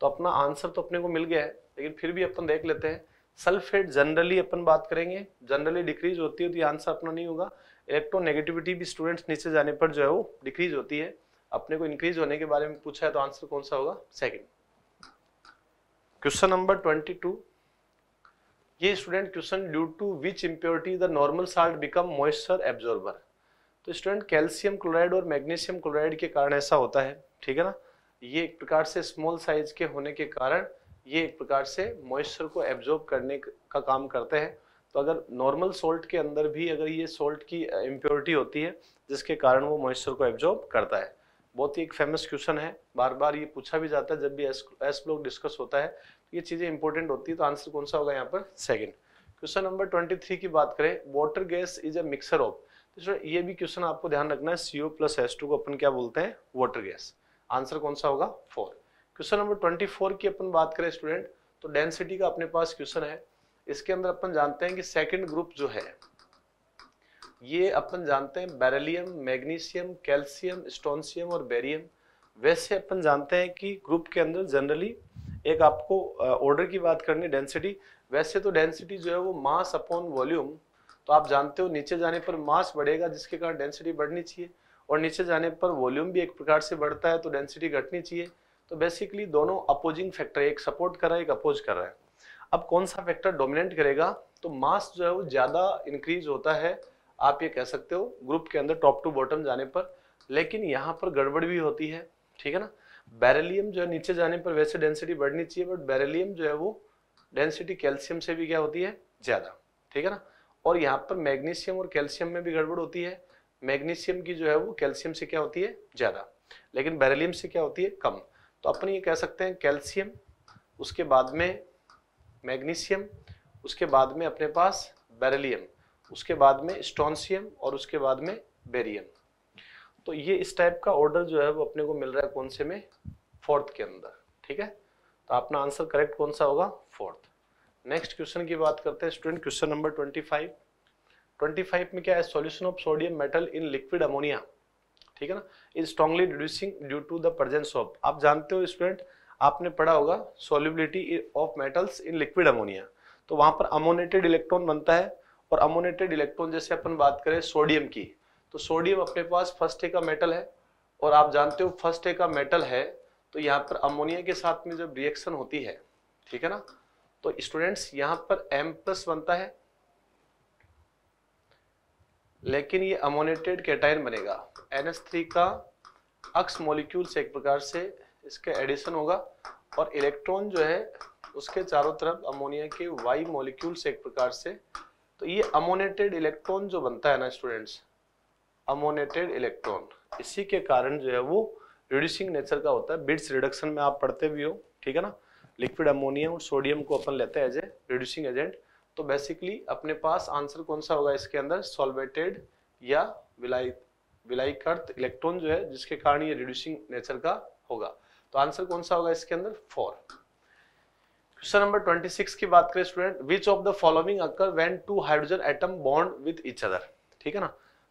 तो अपना आंसर तो अपने को मिल गया है लेकिन फिर भी अपन देख लेते हैं सल्फेट जनरली अपन बात करेंगे जनरली डिक्रीज होती है तो ये आंसर अपना नहीं होगा इलेक्ट्रोनेगेटिविटी तो भी स्टूडेंट्स नीचे जाने पर जो है वो डिक्रीज होती है अपने को इंक्रीज होने के बारे में पूछा है तो आंसर कौन सा होगा सेकेंड क्वेश्चन नंबर 22 ये student question due to which impurity the normal salt become moisture absorber तो स्टूडेंट कैल्शियम क्लोराइड और मैग्नीशियम क्लोराइड के कारण ऐसा होता है ठीक है ना ये एक प्रकार से स्मॉल साइज के होने के कारण ये एक प्रकार से मॉइस्चर को एब्जॉर्ब करने का काम करते हैं तो अगर नॉर्मल सोल्ट के अंदर भी अगर ये सोल्ट की इम्प्योरिटी होती है जिसके कारण वो मॉइस्चर को एब्जॉर्ब करता है बहुत ही एक फेमस क्वेश्चन है बार बार ये पूछा भी जाता है जब भी एस ब्लॉक डिस्कस होता है तो ये चीज़ें इंपॉर्टेंट होती है तो आंसर कौन सा होगा यहाँ पर second question number twenty three की बात करें water gas is a mixture of तो ये भी क्वेश्चन आपको ध्यान रखना है सीओ प्लस एस टू को अपन क्या बोलते हैं वाटर गैस आंसर कौन सा होगा four question number twenty four की अपन बात करें स्टूडेंट तो डेंसिटी का अपने पास क्वेश्चन है इसके अंदर अपन जानते हैं कि सेकेंड ग्रुप जो है ये अपन जानते हैं बैरेलियम मैग्नीशियम कैल्शियम स्टोनशियम और बेरियम वैसे अपन जानते हैं कि ग्रुप के अंदर जनरली एक आपको ऑर्डर की बात करनी डेंसिटी वैसे तो डेंसिटी जो है वो मास अपॉन वॉल्यूम तो आप जानते हो नीचे जाने पर मास बढ़ेगा जिसके कारण डेंसिटी बढ़नी चाहिए और नीचे जाने पर वॉल्यूम भी एक प्रकार से बढ़ता है तो डेंसिटी घटनी चाहिए तो बेसिकली दोनों अपोजिंग फैक्टर एक सपोर्ट कर रहा है एक अपोज कर रहा है अब कौन सा फैक्टर डोमिनेट करेगा तो मास जो है वो ज़्यादा इंक्रीज होता है आप ये कह सकते हो ग्रुप के अंदर टॉप टू बॉटम जाने पर लेकिन यहाँ पर गड़बड़ भी होती है ठीक है ना बैरेलियम जो है नीचे जाने पर वैसे डेंसिटी बढ़नी चाहिए बट बैरेलियम जो है वो डेंसिटी कैल्शियम से भी क्या होती है ज़्यादा ठीक है ना और यहाँ पर मैग्नीशियम और कैल्शियम में भी गड़बड़ होती है मैग्नीशियम की जो है वो कैल्शियम से क्या होती है ज़्यादा लेकिन बैरेलियम से क्या होती है कम तो अपन ये कह सकते हैं कैल्शियम उसके बाद में मैग्नीशियम उसके बाद में अपने पास बैरेलियम उसके बाद में स्टोनसियम और उसके बाद में बेरियम तो ये इस टाइप का ऑर्डर जो है वो अपने को मिल रहा है कौन से में फोर्थ के अंदर ठीक है तो अपना आंसर करेक्ट कौन सा होगा फोर्थ नेक्स्ट क्वेश्चन की बात करते हैं student question number twenty five twenty five में क्या है solution of sodium metal in liquid ammonia ठीक है ना is strongly reducing due to the presence of आप जानते हो स्टूडेंट आपने पढ़ा होगा solubility of metals in liquid ammonia तो वहां पर अमोनेटेड इलेक्ट्रॉन बनता है और अमोनेटेड इलेक्ट्रॉन जैसे अपन बात करें सोडियम की तो सोडियम अपने पास फर्स्ट ए का मेटल है और आप जानते हो फर्स्ट ए का मेटल है तो यहाँ पर अमोनिया के साथ में जब रिएक्शन होती है ठीक है ना तो स्टूडेंट्स यहाँ पर एम प्लस बनता है लेकिन ये अमोनेटेड कैटाइन बनेगा थ्री का अक्स मोलिक्यूल से एक प्रकार से इसका एडिशन होगा और इलेक्ट्रॉन जो है उसके चारों तरफ अमोनिया के वाई मोलिक्यूल से एक प्रकार से तो ये अमोनेटेड इलेक्ट्रॉन जो बनता है ना स्टूडेंट्स अमोनेटेड इलेक्ट्रॉन इसी के कारण जो है वो रिड्यूसिंग नेचर का होता है बिट्स रिडक्शन में आप पढ़ते भी हो ठीक है ना लिक्विड अमोनियम और सोडियम को अपन लेते हैं एज ए रिड्यूसिंग एजेंट तो बेसिकली अपने पास आंसर कौन सा होगा इसके अंदर सोलवेटेड या विलाई विलाई इलेक्ट्रॉन जो है जिसके कारण ये रिड्यूसिंग नेचर का होगा तो आंसर कौन सा होगा इसके अंदर फोर क्वेश्चन नंबर 26 की बात करें student which of the following occur when two hydrogen atom bond with each other ठीक है ना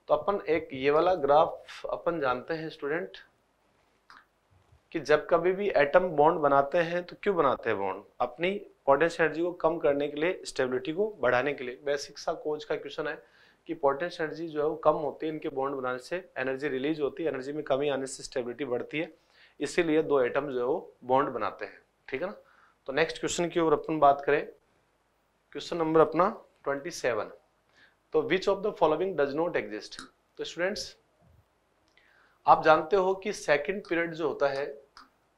तो अपन एक ये वाला ग्राफ अपन जानते हैं स्टूडेंट कि जब कभी भी एटम बॉन्ड बनाते हैं तो क्यों बनाते हैं बॉन्ड अपनी पोटेंशियल एनर्जी को कम करने के लिए स्टेबिलिटी को बढ़ाने के लिए बेसिक सा कोच का क्वेश्चन है कि पोटेंशियल एनर्जी जो है वो कम होती है इनके बॉन्ड बनाने से एनर्जी रिलीज होती है एनर्जी में कमी आने से स्टेबिलिटी बढ़ती है इसीलिए दो एटम जो है वो बॉन्ड बनाते हैं ठीक है ना तो नेक्स्ट क्वेश्चन की ओर अपन बात करें क्वेश्चन नंबर अपना 27 तो which of the following does not exist तो स्टूडेंट्स आप जानते हो कि सेकंड पीरियड जो होता है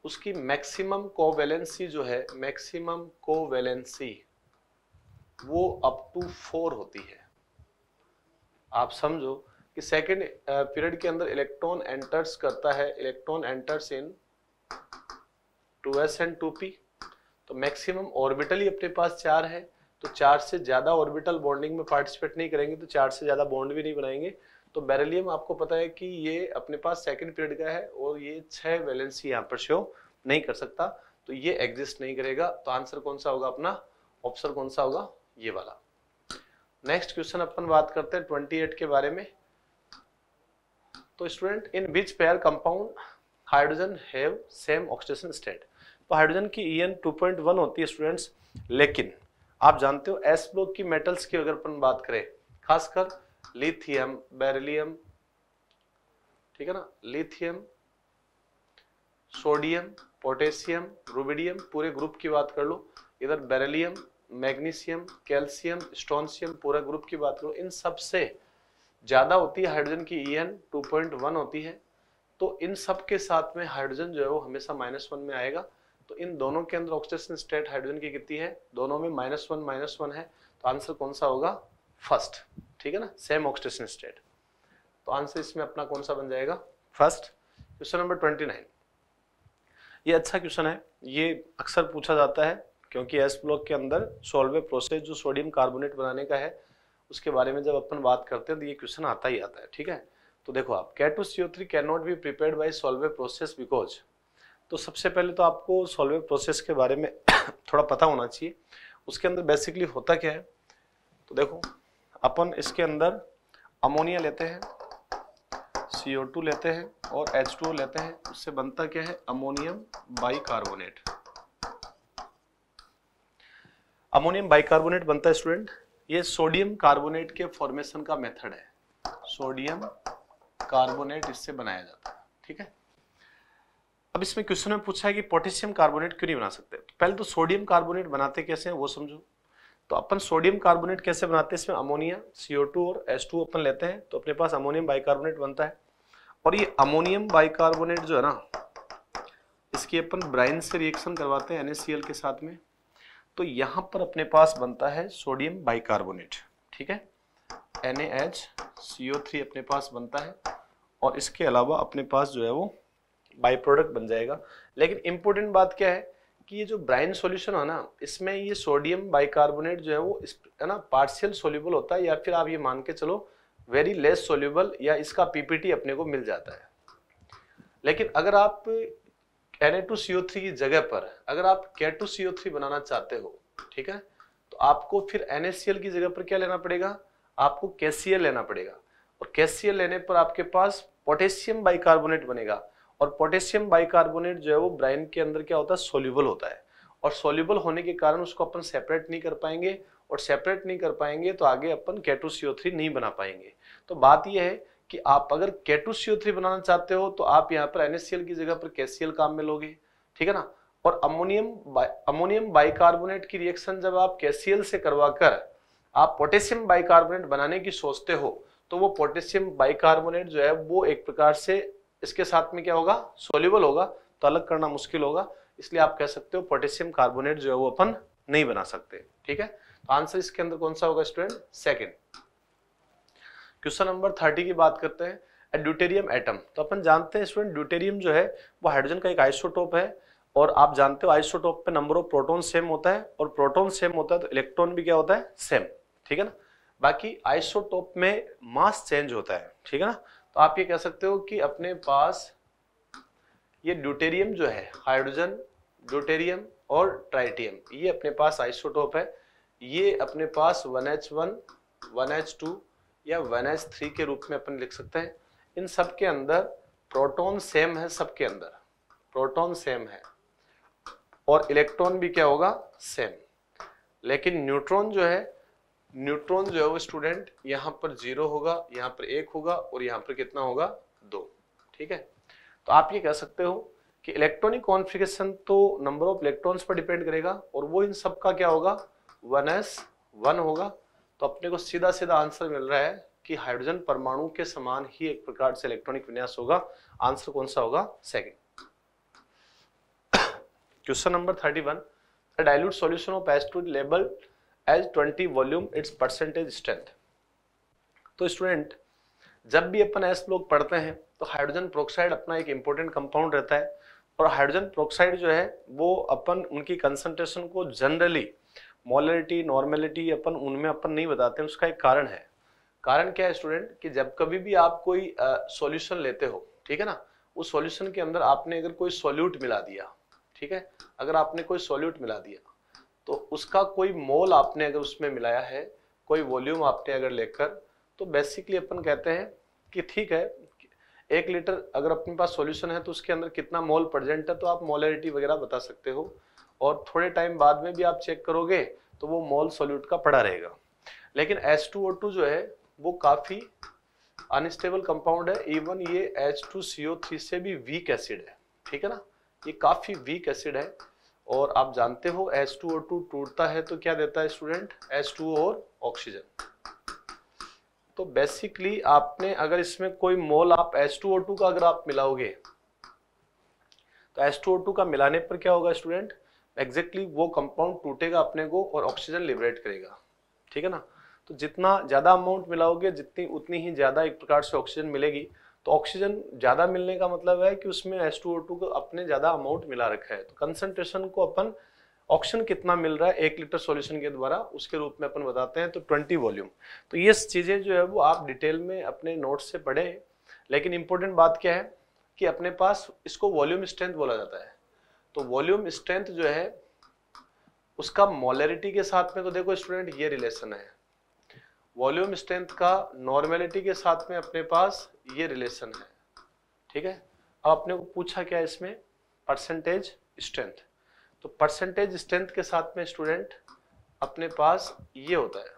उसकी मैक्सिमम कोवैलेंसी जो है मैक्सिमम कोवैलेंसी वो अप टू फोर होती है आप समझो कि सेकंड पीरियड के अंदर इलेक्ट्रॉन एंटर्स करता है electron enters in two s and two p तो मैक्सिमम ऑर्बिटल ही अपने पास चार है तो चार से ज़्यादा ऑर्बिटल बॉन्डिंग में पार्टिसिपेट नहीं करेंगे तो चार से ज़्यादा बॉन्ड भी नहीं बनाएंगे तो बेरिलियम आपको पता है कि ये अपने पास सेकेंड पीरियड का है और ये छह वैलेंसी यहाँ पर शो नहीं कर सकता तो ये एग्जिस्ट नहीं करेगा तो आंसर कौन सा होगा अपना ऑप्शन कौन सा होगा ये वाला नेक्स्ट क्वेश्चन अपन बात करते हैं ट्वेंटी के बारे में तो student in which pair compound hydrogen have same oxidation state तो हाइड्रोजन की E N two point one होती है स्टूडेंट्स लेकिन आप जानते हो एस ब्लॉक की मेटल्स की अगर अपन बात करें खासकर लिथियम बेरिलियम ठीक है ना लिथियम सोडियम पोटेशियम रूबिडियम पूरे ग्रुप की बात कर लो इधर बेरिलियम मैग्नीशियम कैल्शियम स्टोनशियम पूरा ग्रुप की बात करो इन सब से ज़्यादा होती है हाइड्रोजन की E N two point one होती है तो इन सब के साथ में हाइड्रोजन जो है वो हमेशा माइनस वन में आएगा तो इन दोनों के अंदर ऑक्सीजन स्टेट हाइड्रोजन की कितनी है दोनों में माइनस वन माइनस वन है तो आंसर कौन सा होगा फर्स्ट ठीक है ना सेम ऑक्सीजन स्टेट तो आंसर इसमें अपना कौन सा बन जाएगा first question number twenty nine ये अच्छा क्वेश्चन है ये अक्सर पूछा जाता है क्योंकि एस ब्लॉक के अंदर सोलवे प्रोसेस जो सोडियम कार्बोनेट बनाने का है उसके बारे में जब अपन बात करते हैं तो ये क्वेश्चन आता ही आता है ठीक है तो देखो आप K two CO three can not be prepare by Solvay process because तो सबसे पहले तो आपको सॉल्वे प्रोसेस के बारे में थोड़ा पता होना चाहिए उसके अंदर बेसिकली होता क्या है तो देखो अपन इसके अंदर अमोनिया लेते हैं CO2 लेते हैं और H2O लेते हैं उससे बनता क्या है अमोनियम बाइकार्बोनेट अमोनियम बाइकार्बोनेट बनता है स्टूडेंट ये सोडियम कार्बोनेट के फॉर्मेशन का मेथड है सोडियम कार्बोनेट इससे बनाया जाता है ठीक है अब इसमें क्वेश्चन में पूछा है कि पोटेशियम कार्बोनेट क्यों नहीं बना सकते पहले तो सोडियम कार्बोनेट बनाते कैसे हैं वो समझो तो अपन सोडियम कार्बोनेट कैसे बनाते हैं इसमें अमोनिया CO2 और H2 अपन लेते हैं तो अपने पास अमोनियम बाइकार्बोनेट बनता है और ये अमोनियम बाइकार्बोनेट जो है ना इसकी अपन ब्राइन से रिएक्शन करवाते हैं NaCl के साथ में तो यहाँ पर अपने पास बनता है सोडियम बाइकार्बोनेट ठीक है NaH CO3 अपने पास बनता है और इसके अलावा अपने पास जो है वो बाई प्रोडक्ट बन जाएगा लेकिन इम्पोर्टेंट बात क्या है कि ये जो ब्राइन सॉल्यूशन है ना इसमें ये सोडियम बाइकार्बोनेट जो है वो है ना पार्शियल सोल्यूबल होता है या फिर आप ये मान के चलो वेरी लेस सोल्यूबल या इसका पीपीटी अपने को मिल जाता है लेकिन अगर आप Na2CO3 की जगह पर अगर आप K2CO3 बनाना चाहते हो ठीक है तो आपको फिर NaCl की जगह पर क्या लेना पड़ेगा आपको KCl लेना पड़ेगा और KCl लेने पर आपके पास पोटेशियम बाइकार्बोनेट बनेगा और पोटेशियम बाइकार्बोनेट जो है वो ब्राइन के अंदर क्या होता है सोल्यूबल होता है और सोल्यूबल होने के कारण उसको अपन सेपरेट नहीं कर पाएंगे और सेपरेट नहीं कर पाएंगे तो आगे अपन केटू सीओ थ्री नहीं बना पाएंगे तो बात यह है कि आप अगर केटू सीओ थ्री बनाना चाहते हो तो आप यहाँ पर एनएससीएल की जगह पर कैसीएल काम में लोगे ठीक है ना और अमोनियम बा, अमोनियम बाइकार्बोनेट की रिएक्शन जब आप कैसीएल से करवा कर आप पोटेशियम बाइकार्बोनेट बनाने की सोचते हो तो वो पोटेशियम बाइकार्बोनेट जो है वो एक प्रकार से इसके साथ में क्या होगा सोल्यूबल होगा तो अलग करना मुश्किल होगा इसलिए आप कह सकते हो पोटेशियम कार्बोनेट जो है वो अपन नहीं बना सकते ठीक है तो आंसर इसके अंदर कौन सा होगा student second question number thirty की बात करते हैं ड्यूटेरियम एटम तो अपन जानते हैं स्टूडेंट ड्यूटेरियम जो है वो हाइड्रोजन का एक आइसोटोप है और आप जानते हो आइसोटोप पे नंबर ऑफ प्रोटोन सेम होता है और प्रोटोन सेम होता है तो इलेक्ट्रॉन भी क्या होता है सेम ठीक है ना बाकी आइसोटोप में मास चेंज होता है ठीक है ना तो आप ये कह सकते हो कि अपने पास ये ड्यूटेरियम जो है हाइड्रोजन ड्यूटेरियम और ट्राइटियम ये अपने पास आइसोटोप है ये अपने पास 1H1, 1H2 या 1H3 के रूप में अपन लिख सकते हैं इन सब के अंदर प्रोटॉन सेम है सबके अंदर प्रोटॉन सेम है और इलेक्ट्रॉन भी क्या होगा सेम लेकिन न्यूट्रॉन जो है न्यूट्रॉन जो है वो स्टूडेंट यहां पर जीरो होगा यहां पर एक होगा और यहां पर कितना होगा दो ठीक है तो आप ये कह सकते हो कि इलेक्ट्रॉनिक कॉन्फ़िगरेशन तो नंबर ऑफ इलेक्ट्रॉन्स पर डिपेंड करेगा और वो इन सब का क्या होगा वन एस वन होगा तो अपने को सीधा सीधा आंसर मिल रहा है कि हाइड्रोजन परमाणु के समान ही एक प्रकार से इलेक्ट्रॉनिक विन्यास होगा आंसर कौन सा होगा second question number thirty one dilute solution of S two labelled as twenty volume its percentage strength तो स्टूडेंट जब भी अपन एस लोग पढ़ते हैं तो हाइड्रोजन प्रोक्साइड अपना एक इम्पोर्टेंट कंपाउंड रहता है और हाइड्रोजन प्रोक्साइड जो है वो अपन उनकी कंसंट्रेशन को जनरली मॉलरिटी नॉर्मेलिटी अपन उनमें अपन नहीं बताते हैं उसका एक कारण है कारण क्या है स्टूडेंट कि जब कभी भी आप कोई सॉल्यूशन uh, लेते हो ठीक है ना उस सॉल्यूशन के अंदर आपने अगर कोई सॉल्यूट मिला दिया ठीक है अगर आपने कोई सॉल्यूट मिला दिया तो उसका कोई मोल आपने अगर उसमें मिलाया है कोई वॉल्यूम आपने अगर लेकर तो बेसिकली अपन कहते हैं कि ठीक है एक लीटर अगर अपने पास सॉल्यूशन है तो उसके अंदर कितना मोल प्रेजेंट है तो आप मोलरिटी वगैरह बता सकते हो और थोड़े टाइम बाद में भी आप चेक करोगे तो वो मोल सोल्यूट का पड़ा रहेगा लेकिन H2O2 जो है वो काफ़ी अनस्टेबल कंपाउंड है इवन ये एच से भी वीक एसिड है ठीक है ना ये काफ़ी वीक एसिड है और आप जानते हो एस टू टू टूटता है तो क्या देता है स्टूडेंट एस टू और ऑक्सीजन तो बेसिकली आपने अगर इसमें कोई मोल आप टू का अगर आप मिलाओगे तो टू का मिलाने पर क्या होगा स्टूडेंट एग्जैक्टली exactly वो कंपाउंड टूटेगा अपने को और ऑक्सीजन लिबरेट करेगा ठीक है ना तो जितना ज़्यादा अमाउंट मिलाओगे जितनी उतनी ही ज़्यादा एक प्रकार से ऑक्सीजन मिलेगी तो ऑक्सीजन ज़्यादा मिलने का मतलब है कि उसमें एस टू ओ टू का अपने ज़्यादा अमाउंट मिला रखा है तो कंसनट्रेशन को अपन ऑक्सीजन कितना मिल रहा है एक लीटर सॉल्यूशन के द्वारा उसके रूप में अपन बताते हैं तो ट्वेंटी वॉल्यूम तो ये चीज़ें जो है वो आप डिटेल में अपने नोट से पढ़ें लेकिन इम्पोर्टेंट बात क्या है कि अपने पास इसको वॉल्यूम स्ट्रेंथ बोला जाता है तो वॉल्यूम स्ट्रेंथ जो है उसका मोलरिटी के साथ में तो देखो स्टूडेंट ये रिलेशन है वॉल्यूम स्ट्रेंथ का नॉर्मेलिटी के साथ में अपने पास ये रिलेशन है ठीक है अब अपने को पूछा क्या इसमें परसेंटेज स्ट्रेंथ तो परसेंटेज स्ट्रेंथ के साथ में स्टूडेंट अपने पास ये होता है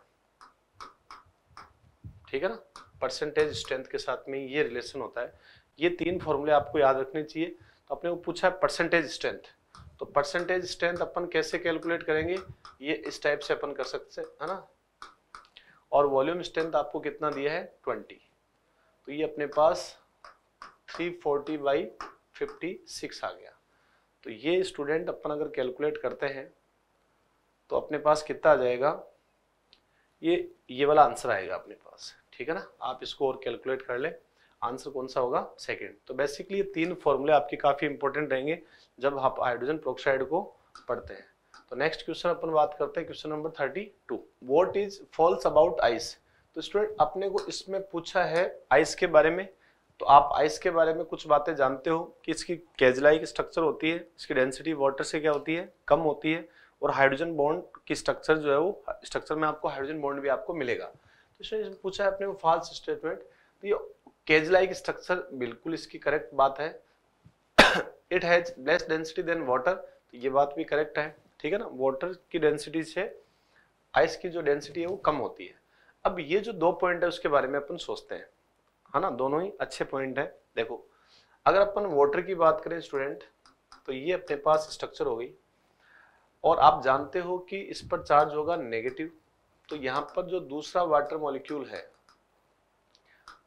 ठीक है ना परसेंटेज स्ट्रेंथ के साथ में ये रिलेशन होता है ये तीन फॉर्मूले आपको याद रखने चाहिए तो अपने को पूछा है परसेंटेज स्ट्रेंथ तो परसेंटेज स्ट्रेंथ अपन कैसे कैलकुलेट करेंगे ये इस टाइप से अपन कर सकते हैं है ना और वॉल्यूम स्ट्रेंथ आपको कितना दिया है 20 तो ये अपने पास 340 फोर्टी बाई फिफ्टी सिक्स आ गया तो ये स्टूडेंट अपन अगर कैलकुलेट करते हैं तो अपने पास कितना आ जाएगा ये ये वाला आंसर आएगा अपने पास ठीक है ना आप इसको और कैलकुलेट कर ले आंसर कौन सा होगा सेकंड तो बेसिकली ये तीन फॉर्मूले आपके काफ़ी इंपॉर्टेंट रहेंगे जब आप हाइड्रोजन प्रोक्साइड को पढ़ते हैं तो नेक्स्ट क्वेश्चन अपन बात करते हैं question number thirty two what is false about ice तो स्टूडेंट अपने को इसमें पूछा है आइस के बारे में तो आप आइस के बारे में कुछ बातें जानते हो कि इसकी कैजलाई की स्ट्रक्चर होती है इसकी डेंसिटी वाटर से क्या होती है कम होती है और हाइड्रोजन बॉन्ड की स्ट्रक्चर जो है वो स्ट्रक्चर में आपको हाइड्रोजन बॉन्ड भी आपको मिलेगा तो इसमें पूछा है अपने को फॉल्स स्टेटमेंट तो ये की स्ट्रक्चर बिल्कुल इसकी करेक्ट बात है it has less density than water तो ये बात भी करेक्ट है ठीक है ना वाटर की डेंसिटी से आइस की जो डेंसिटी है वो कम होती है अब ये जो दो पॉइंट है उसके बारे में अपन सोचते हैं है ना दोनों ही अच्छे पॉइंट है देखो अगर अपन वाटर की बात करें स्टूडेंट तो ये अपने पास स्ट्रक्चर हो गई और आप जानते हो कि इस पर चार्ज होगा नेगेटिव तो यहाँ पर जो दूसरा वाटर मॉलिक्यूल है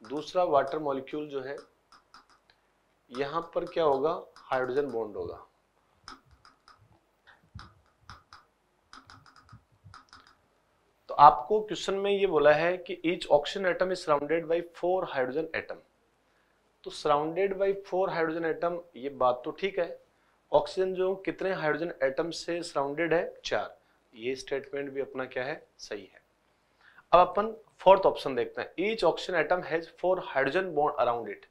दूसरा वाटर मॉलिक्यूल जो है यहाँ पर क्या होगा हाइड्रोजन बॉन्ड होगा तो आपको क्वेश्चन में ये बोला है कि each oxygen atom is surrounded by four hydrogen atom तो surrounded by four hydrogen atom ये बात तो ठीक है ऑक्सीजन जो कितने हाइड्रोजन एटम से सराउंडेड है चार ये स्टेटमेंट भी अपना क्या है सही है अब अपन फोर्थ ऑप्शन देखते हैं each oxygen atom has four hydrogen bond around it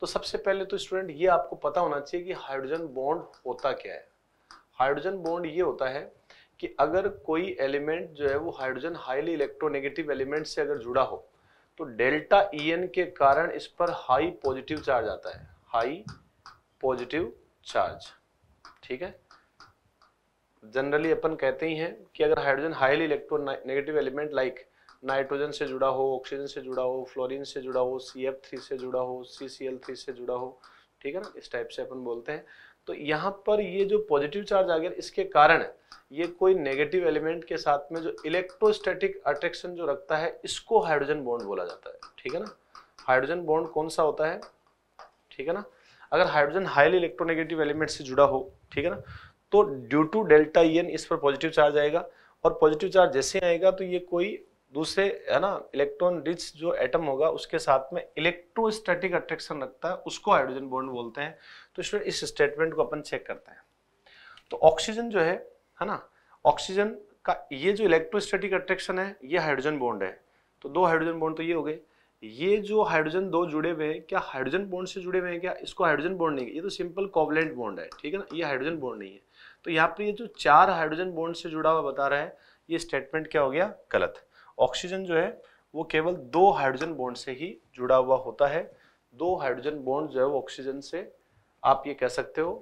तो सबसे पहले तो स्टूडेंट ये आपको पता होना चाहिए कि हाइड्रोजन बॉन्ड होता क्या है हाइड्रोजन बॉन्ड ये होता है कि अगर कोई एलिमेंट जो है वो हाइड्रोजन हाईली इलेक्ट्रोनेगेटिव एलिमेंट से अगर जुड़ा हो तो डेल्टा ई एन के कारण इस पर हाई पॉजिटिव चार्ज आता है हाई पॉजिटिव चार्ज ठीक है जनरली अपन कहते ही हैं कि अगर hydrogen highly electronegative element like nitrogen से जुड़ा हो ऑक्सीजन से जुड़ा हो फ्लोरिन से जुड़ा हो सी एफ थ्री से जुड़ा हो सी सी एल थ्री से जुड़ा हो ठीक है ना इस टाइप से अपन बोलते हैं तो यहाँ पर ये जो पॉजिटिव चार्ज आ गया इसके कारण ये कोई नेगेटिव एलिमेंट के साथ में जो इलेक्ट्रोस्टैटिक अट्रैक्शन जो रखता है इसको हाइड्रोजन बॉन्ड बोला जाता है ठीक है ना हाइड्रोजन बॉन्ड कौन सा होता है ठीक है ना अगर हाइड्रोजन हाईली इलेक्ट्रोनेगेटिव एलिमेंट से जुड़ा हो ठीक है ना तो ड्यू टू डेल्टा एन इस पर पॉजिटिव चार्ज आएगा और पॉजिटिव चार्ज जैसे आएगा तो ये कोई दूसरे है ना इलेक्ट्रॉन रिच जो एटम होगा उसके साथ में इलेक्ट्रोस्टैटिक अट्रैक्शन रखता है उसको हाइड्रोजन बॉन्ड बोलते हैं तो इसमें इस स्टेटमेंट को अपन चेक करते हैं तो ऑक्सीजन जो है है ना ऑक्सीजन का ये जो इलेक्ट्रोस्टैटिक अट्रैक्शन है ये हाइड्रोजन बॉन्ड है तो दो हाइड्रोजन बॉन्ड तो ये हो गए ये जो हाइड्रोजन दो जुड़े हुए हैं क्या हाइड्रोजन बॉन्ड से जुड़े हुए हैं क्या इसको हाइड्रोजन बॉन्ड नहीं है ये तो सिंपल कोवलेंट बॉन्ड है ठीक है ना ये हाइड्रोजन बॉन्ड नहीं है तो यहाँ पे ये जो चार हाइड्रोजन बॉन्ड से जुड़ा हुआ बता रहा है ये स्टेटमेंट क्या हो गया गलत ऑक्सीजन जो है वो केवल दो हाइड्रोजन बॉन्ड से ही जुड़ा हुआ होता है दो हाइड्रोजन बॉन्ड जो है वो ऑक्सीजन से आप ये कह सकते हो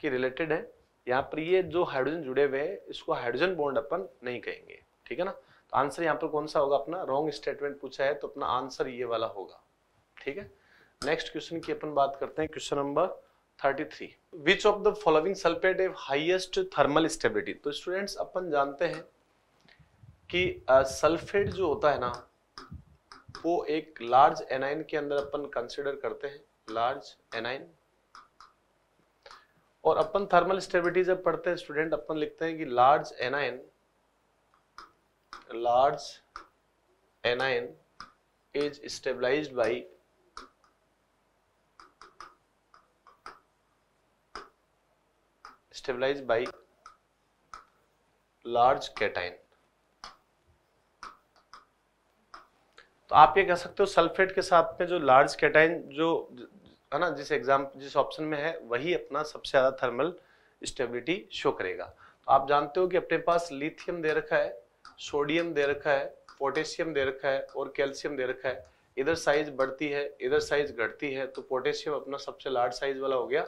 कि रिलेटेड है यहाँ पर ये जो हाइड्रोजन जुड़े हुए हैं इसको हाइड्रोजन बॉन्ड अपन नहीं कहेंगे ठीक है ना तो आंसर यहाँ पर कौन सा होगा अपना रॉन्ग स्टेटमेंट पूछा है तो अपना आंसर ये वाला होगा ठीक है नेक्स्ट क्वेश्चन की अपन बात करते हैं question number three which of the following sulphate highest thermal stability तो स्टूडेंट्स अपन जानते हैं कि सल्फेट जो होता है ना वो एक लार्ज एनाइन के अंदर अपन कंसिडर करते हैं लार्ज एनाइन और अपन थर्मल स्टेबिलिटी जब पढ़ते हैं स्टूडेंट अपन लिखते हैं कि large anion large anion is stabilized by stabilized by large cation तो आप ये कह सकते हो सल्फेट के साथ में जो लार्ज कैटाइन जो है ना जिस एग्जाम जिस ऑप्शन में है वही अपना सबसे ज़्यादा थर्मल स्टेबिलिटी शो करेगा तो आप जानते हो कि अपने पास लिथियम दे रखा है सोडियम दे रखा है पोटेशियम दे रखा है और कैल्शियम दे रखा है इधर साइज बढ़ती है इधर साइज घटती है तो पोटेशियम अपना सबसे लार्ज साइज वाला हो गया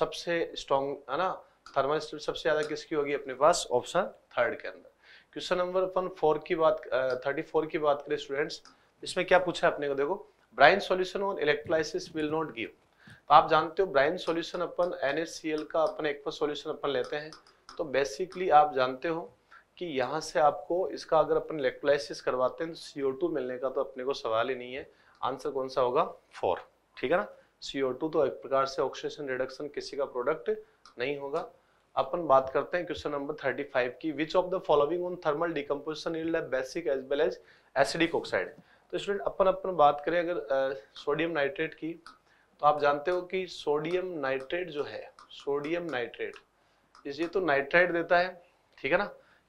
सबसे स्ट्रॉन्ग है ना थर्मल सबसे ज़्यादा किसकी होगी अपने पास ऑप्शन थर्ड के अंदर क्वेश्चन नंबर अपन फोर की बात थर्टी फोर की बात करें स्टूडेंट्स इसमें क्या पूछा अपने को देखो brine solution on electrolysis will not give तो आप जानते हो ब्राइन सॉल्यूशन अपन एन का अपन एक्वा सॉल्यूशन अपन लेते हैं तो बेसिकली आप जानते हो कि यहाँ से आपको इसका अगर अपन इलेक्ट्रोलाइसिस करवाते हैं तो सी मिलने का तो अपने को सवाल ही नहीं है आंसर कौन सा होगा फोर ठीक है ना सी तो एक प्रकार से ऑक्सीजन रिडक्शन किसी का प्रोडक्ट नहीं होगा अपन बात करते हैं क्वेश्चन नंबर 35 की which of the following on thermal decomposition yield basic as well as acidic oxide तो स्टूडेंट अपन अपन बात करें अगर सोडियम नाइट्रेट की तो आप जानते हो कि सोडियम नाइट्रेट जो है सोडियम नाइट्रेट ये तो नाइट्राइट देता है ठीक है ना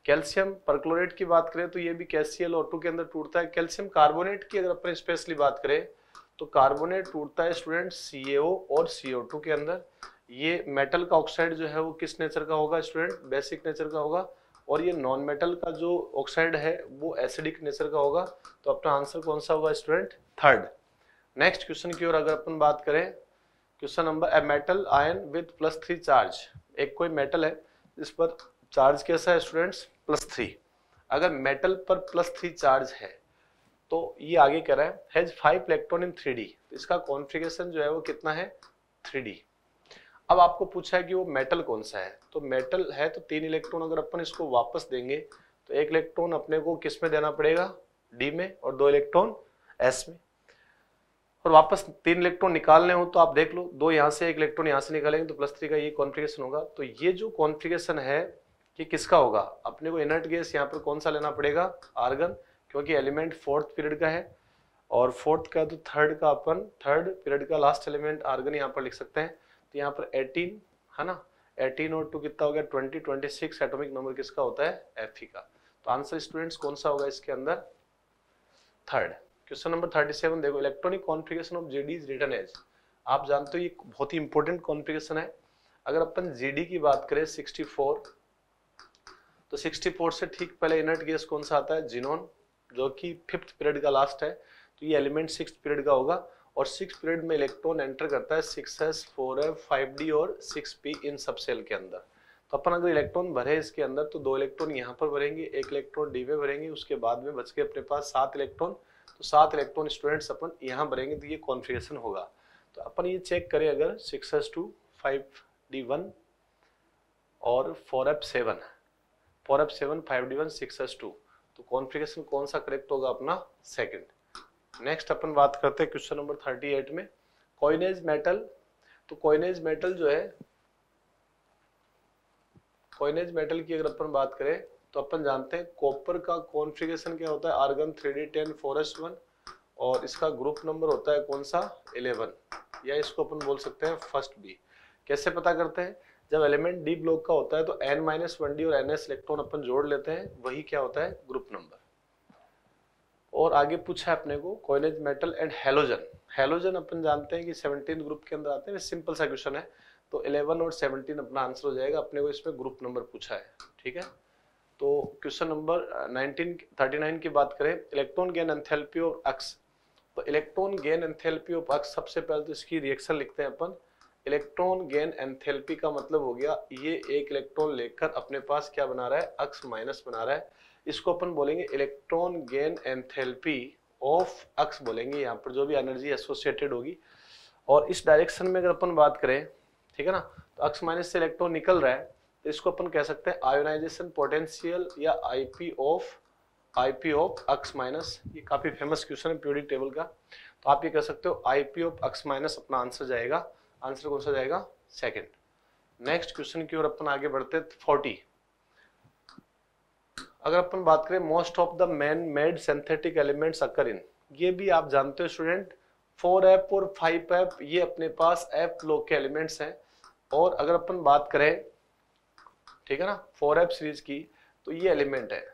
कैल्शियम परक्लोरेट की बात करें तो ये भी और टू के अंदर टूटता है कैल्शियम कार्बोनेट की अगर अपन स्पेशली बात करें तो कार्बोनेट टूटता है स्टूडेंट सी और सी के अंदर ये मेटल का ऑक्साइड जो है वो किस नेचर का होगा स्टूडेंट बेसिक नेचर का होगा और ये नॉन मेटल का जो ऑक्साइड है वो एसिडिक नेचर का होगा तो अपना आंसर कौन सा होगा स्टूडेंट थर्ड नेक्स्ट क्वेश्चन की ओर अगर अपन बात करें question number a metal ion with plus three charge एक कोई मेटल है इस पर चार्ज कैसा है स्टूडेंट्स प्लस थ्री अगर मेटल पर प्लस थ्री चार्ज है तो ये आगे कह रहा है has five electron in three d इसका कॉन्फ़िगरेशन जो है वो कितना है थ्री डी अब आपको पूछा है कि वो मेटल कौन सा है तो मेटल है तो तीन इलेक्ट्रॉन अगर अपन इसको वापस देंगे तो एक इलेक्ट्रॉन अपने को किस में देना पड़ेगा डी में और दो इलेक्ट्रॉन एस में और वापस तीन इलेक्ट्रॉन निकालने हो तो आप देख लो दो यहाँ से एक इलेक्ट्रॉन यहाँ से निकालेंगे तो प्लस थ्री का ये कॉन्फ्रिगेशन होगा तो ये जो कॉन्फ्रिगेशन है ये किसका होगा अपने को इनर्ट गैस यहाँ पर कौन सा लेना पड़ेगा आर्गन क्योंकि एलिमेंट फोर्थ पीरियड का है और फोर्थ का तो थर्ड का अपन थर्ड पीरियड का लास्ट एलिमेंट आर्गन यहाँ पर लिख सकते हैं तो यहाँ पर 18 है ना 18 और 2 कितना हो गया 20 26 एटॉमिक नंबर किसका होता है एफ e का तो आंसर स्टूडेंट्स कौन सा होगा इसके अंदर थर्ड क्वेश्चन नंबर 37 देखो electronic configuration of JD is written as आप जानते हो ये बहुत ही इंपॉर्टेंट कॉन्फ़िगरेशन है अगर अपन जेडी की बात करें 64 तो 64 से ठीक पहले इनर्ट गैस कौन सा आता है जिनोन जो कि फिफ्थ पीरियड का लास्ट है तो ये एलिमेंट सिक्स पीरियड का होगा और सिक्स पीरियड में इलेक्ट्रॉन एंटर करता है six s four f five d और सिक्स पी इन सब सेल के अंदर तो अपन अगर इलेक्ट्रॉन भरे इसके अंदर तो दो इलेक्ट्रॉन यहाँ पर भरेंगे एक इलेक्ट्रॉन डी में भरेंगे उसके बाद में बच के अपने पास सात इलेक्ट्रॉन तो सात इलेक्ट्रॉन स्टूडेंट्स अपन यहाँ भरेंगे तो ये कॉन्फिगेशन होगा तो अपन ये चेक करें अगर six s two five d one और four f seven four f seven five d one six s two तो कॉन्फ़िगरेशन कौन सा करेक्ट होगा अपना सेकेंड नेक्स्ट अपन बात करते हैं क्वेश्चन नंबर थर्टी एट में कॉइनेज मेटल तो कॉइनेज मेटल जो है कॉइनेज मेटल की अगर अपन बात करें तो अपन जानते हैं कॉपर का कॉन्फ़िगरेशन क्या होता है argon three d ten four one और इसका ग्रुप नंबर होता है कौन सा इलेवन या इसको अपन बोल सकते हैं फर्स्ट बी कैसे पता करते हैं जब एलिमेंट डी ब्लॉक का होता है तो एन माइनस वन डी और एन एस इलेक्ट्रॉन अपन जोड़ लेते हैं वही क्या होता है ग्रुप नंबर और आगे पूछा है अपने को coinage metal and halogen halogen अपन जानते हैं कि सेवनटीन ग्रुप के अंदर आते हैं सिंपल सा क्वेश्चन है तो इलेवन और सेवनटीन अपना आंसर हो जाएगा अपने को इसमें ग्रुप नंबर पूछा है ठीक है तो question number nineteen thirty nine की बात करें इलेक्ट्रॉन गेन एंथेल्पी ऑफ अक्स तो इलेक्ट्रॉन गेन एंथेल्पी ऑफ अक्स सबसे पहले तो इसकी रिएक्शन लिखते हैं अपन इलेक्ट्रॉन गेन एंथेल्पी का मतलब हो गया ये एक इलेक्ट्रॉन लेकर अपने पास क्या बना रहा है अक्स माइनस बना रहा है इसको अपन बोलेंगे इलेक्ट्रॉन गेन एंथेल्पी ऑफ अक्स बोलेंगे यहाँ पर जो भी एनर्जी एसोसिएटेड होगी और इस डायरेक्शन में अगर अपन बात करें ठीक है ना तो अक्स माइनस से इलेक्ट्रॉन निकल रहा है तो इसको अपन कह सकते हैं आयोनाइजेशन पोटेंशियल या आईपी ऑफ आईपी ऑफ अक्स माइनस ये काफ़ी फेमस क्वेश्चन है पीरियोडिक टेबल का तो आप ये कह सकते हो आईपी ऑफ अक्स माइनस अपना आंसर जाएगा आंसर कौन सा जाएगा सेकेंड नेक्स्ट क्वेश्चन की ओर अपन आगे बढ़ते फोर्टी अगर अपन बात करें most of the man made synthetic elements occur in ये भी आप जानते हो स्टूडेंट फोर एप और फाइव एप ये अपने पास एप लोग के एलिमेंट्स हैं और अगर अपन बात करें ठीक है ना फोर एप सीरीज की तो ये एलिमेंट है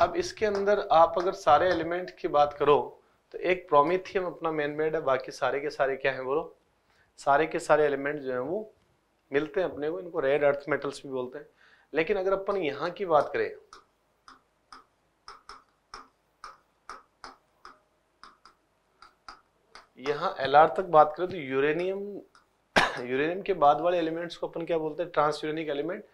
अब इसके अंदर आप अगर सारे एलिमेंट की बात करो तो एक प्रोमीथियम अपना मेन मेड है बाकी सारे के सारे क्या हैं बोलो सारे के सारे एलिमेंट जो हैं वो मिलते हैं अपने को इनको रेड अर्थ मेटल्स भी बोलते हैं लेकिन अगर अपन यहाँ की बात करें यहाँ एल तक बात करें तो यूरेनियम यूरेनियम के बाद वाले एलिमेंट्स को अपन क्या बोलते हैं ट्रांस यूरेनिक एलिमेंट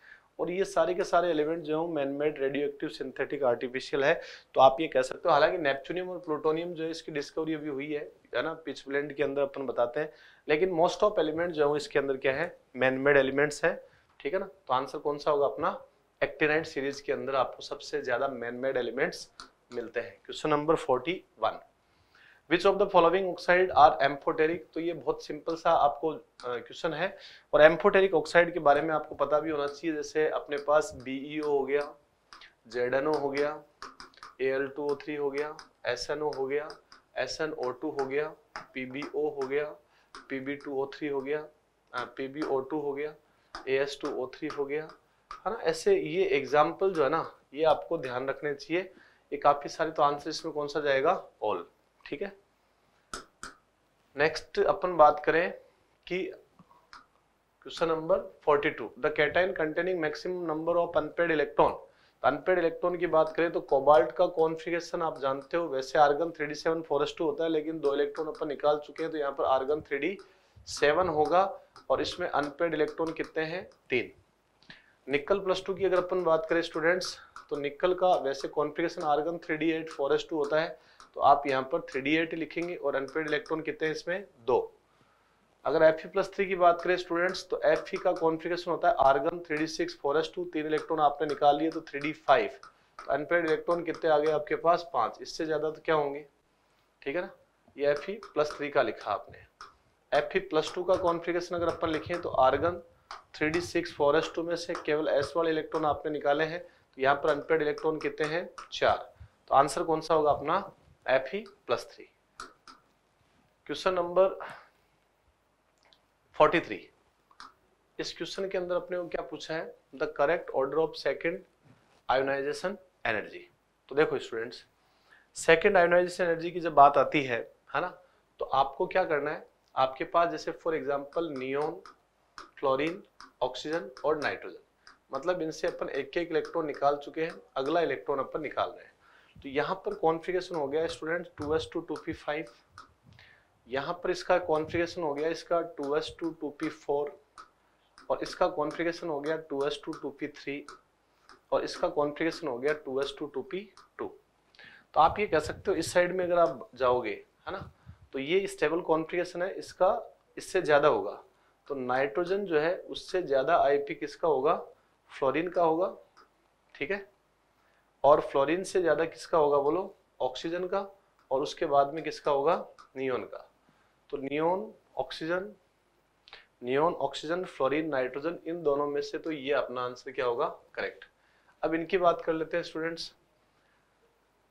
और ये सारे के सारे एलिमेंट जो है man made radioactive synthetic artificial है तो आप ये कह सकते हो हालांकि नेपचुनियम और प्लूटोनियम जो है इसकी डिस्कवरी अभी हुई है है ना पिच ब्लेंड के अंदर अपन बताते हैं लेकिन मोस्ट ऑफ एलिमेंट जो है इसके अंदर क्या है मैनमेड एलिमेंट्स है ठीक है ना तो आंसर कौन सा होगा अपना एक्टेनाइट सीरीज के अंदर आपको सबसे ज्यादा मैनमेड एलिमेंट्स मिलते हैं question number forty one which of the following oxide are amphoteric तो ये बहुत सिंपल सा आपको क्वेश्चन uh, है और एम्फोटेरिक ऑक्साइड के बारे में आपको पता भी होना चाहिए जैसे अपने पास बी e हो गया जेडनओ हो गया ए हो गया एस हो गया एस हो गया पी हो गया पी हो गया पी बी ओ टू हो गया A S two O three हो गया है ना ऐसे ये एग्जाम्पल जो है ना ये आपको ध्यान रखने चाहिए ये काफ़ी सारे तो आंसर इसमें कौन सा जाएगा ऑल ठीक है नेक्स्ट अपन बात करें कि question number 42 the cation containing maximum number of unpaired electron unpaired electron की बात करें तो कोबाल्ट का कॉन्फ़िगरेशन आप जानते हो वैसे argon three seven four s two होता है लेकिन दो इलेक्ट्रॉन अपन निकाल चुके हैं तो यहाँ पर आर्गन थ्री सेवन होगा और इसमें अनपेड इलेक्ट्रॉन कितने हैं तीन निकल प्लस टू की अगर अपन बात करें स्टूडेंट्स तो निकल का वैसे configuration argon three d eight four s two होता है तो आप यहाँ पर थ्री डी एट लिखेंगे और अनपेड इलेक्ट्रॉन कितने हैं इसमें दो अगर एफ ई प्लस थ्री की बात करें स्टूडेंट्स तो एफ ई e का कॉन्फ़िगरेशन होता है argon three d six four s two तीन इलेक्ट्रॉन आपने निकाल लिए तो थ्री डी फाइव तो अनपेड इलेक्ट्रॉन कितने आ गए आपके पास पाँच इससे ज़्यादा तो क्या होंगे ठीक है ना ये एफ ई प्लस थ्री का लिखा आपने एफ ई प्लस टू का कॉन्फ़िगरेशन अगर अपन लिखें तो argon three d six four s two में से केवल एस वाले इलेक्ट्रॉन आपने निकाले हैं तो यहाँ पर अनपेड इलेक्ट्रॉन कितने हैं चार तो आंसर कौन सा होगा अपना F E plus three question number forty three इस क्वेश्चन के अंदर अपने को क्या पूछा है the correct order of second ionisation energy तो देखो स्टूडेंट्स सेकेंड आयोनाइजेशन एनर्जी की जब बात आती है है ना तो आपको क्या करना है आपके पास जैसे for example neon chlorine oxygen और नाइट्रोजन मतलब इनसे अपन एक एक इलेक्ट्रॉन निकाल चुके हैं अगला इलेक्ट्रॉन अपन निकाल रहे हैं तो यहाँ पर कॉन्फ़िगरेशन हो गया student two s two two p five यहाँ पर इसका कॉन्फ़िगरेशन हो गया इसका two s two two p four और इसका कॉन्फ़िगरेशन हो गया two s two two p three और इसका कॉन्फ़िगरेशन हो गया two s two two p two तो आप ये कह सकते हो इस साइड में अगर आप जाओगे है ना तो ये स्टेबल कॉन्फ़िगरेशन है इसका इससे ज़्यादा होगा तो नाइट्रोजन जो है उससे ज़्यादा आईपी किसका होगा फ्लोरीन का होगा ठीक है और फ्लोरीन से ज़्यादा किसका होगा बोलो ऑक्सीजन का और उसके बाद में किसका होगा नियोन का तो neon oxygen neon oxygen fluorine nitrogen इन दोनों में से तो ये अपना आंसर क्या होगा करेक्ट अब इनकी बात कर लेते हैं स्टूडेंट्स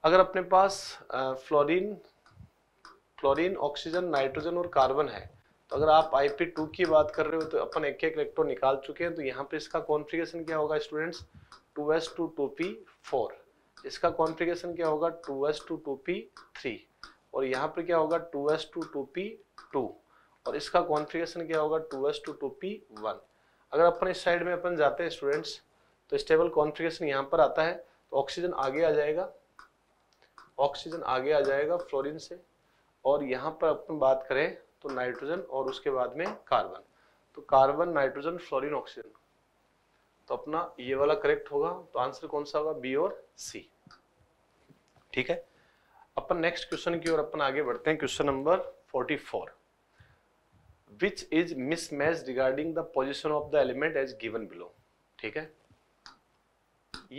अगर अपने पास फ्लोरीन फ्लोरिन ऑक्सीजन नाइट्रोजन और कार्बन है तो अगर आप आईपी टू की बात कर रहे हो तो अपन एक एक इलेक्ट्रॉन निकाल चुके हैं तो यहाँ पे इसका कॉन्फ़िगरेशन क्या होगा students two two two s p four इसका कॉन्फ़िगरेशन क्या होगा two s two two p three और यहाँ पर क्या होगा two s two two p two और इसका कॉन्फ़िगरेशन क्या होगा two s two two p one अगर अपन इस साइड में अपन जाते हैं स्टूडेंट्स तो स्टेबल कॉन्फ़िगरेशन यहाँ पर आता है तो ऑक्सीजन आगे आ जाएगा ऑक्सीजन आगे आ जाएगा फ्लोरीन से और यहाँ पर अपन बात करें तो नाइट्रोजन और उसके बाद में कार्बन तो कार्बन नाइट्रोजन फ्लोरिन ऑक्सीजन तो अपना ये वाला करेक्ट होगा तो आंसर कौन सा होगा बी और सी ठीक है अपन नेक्स्ट क्वेश्चन की ओर अपन आगे बढ़ते हैं question number 44 which is mismatch regarding the position of the element as given below ठीक है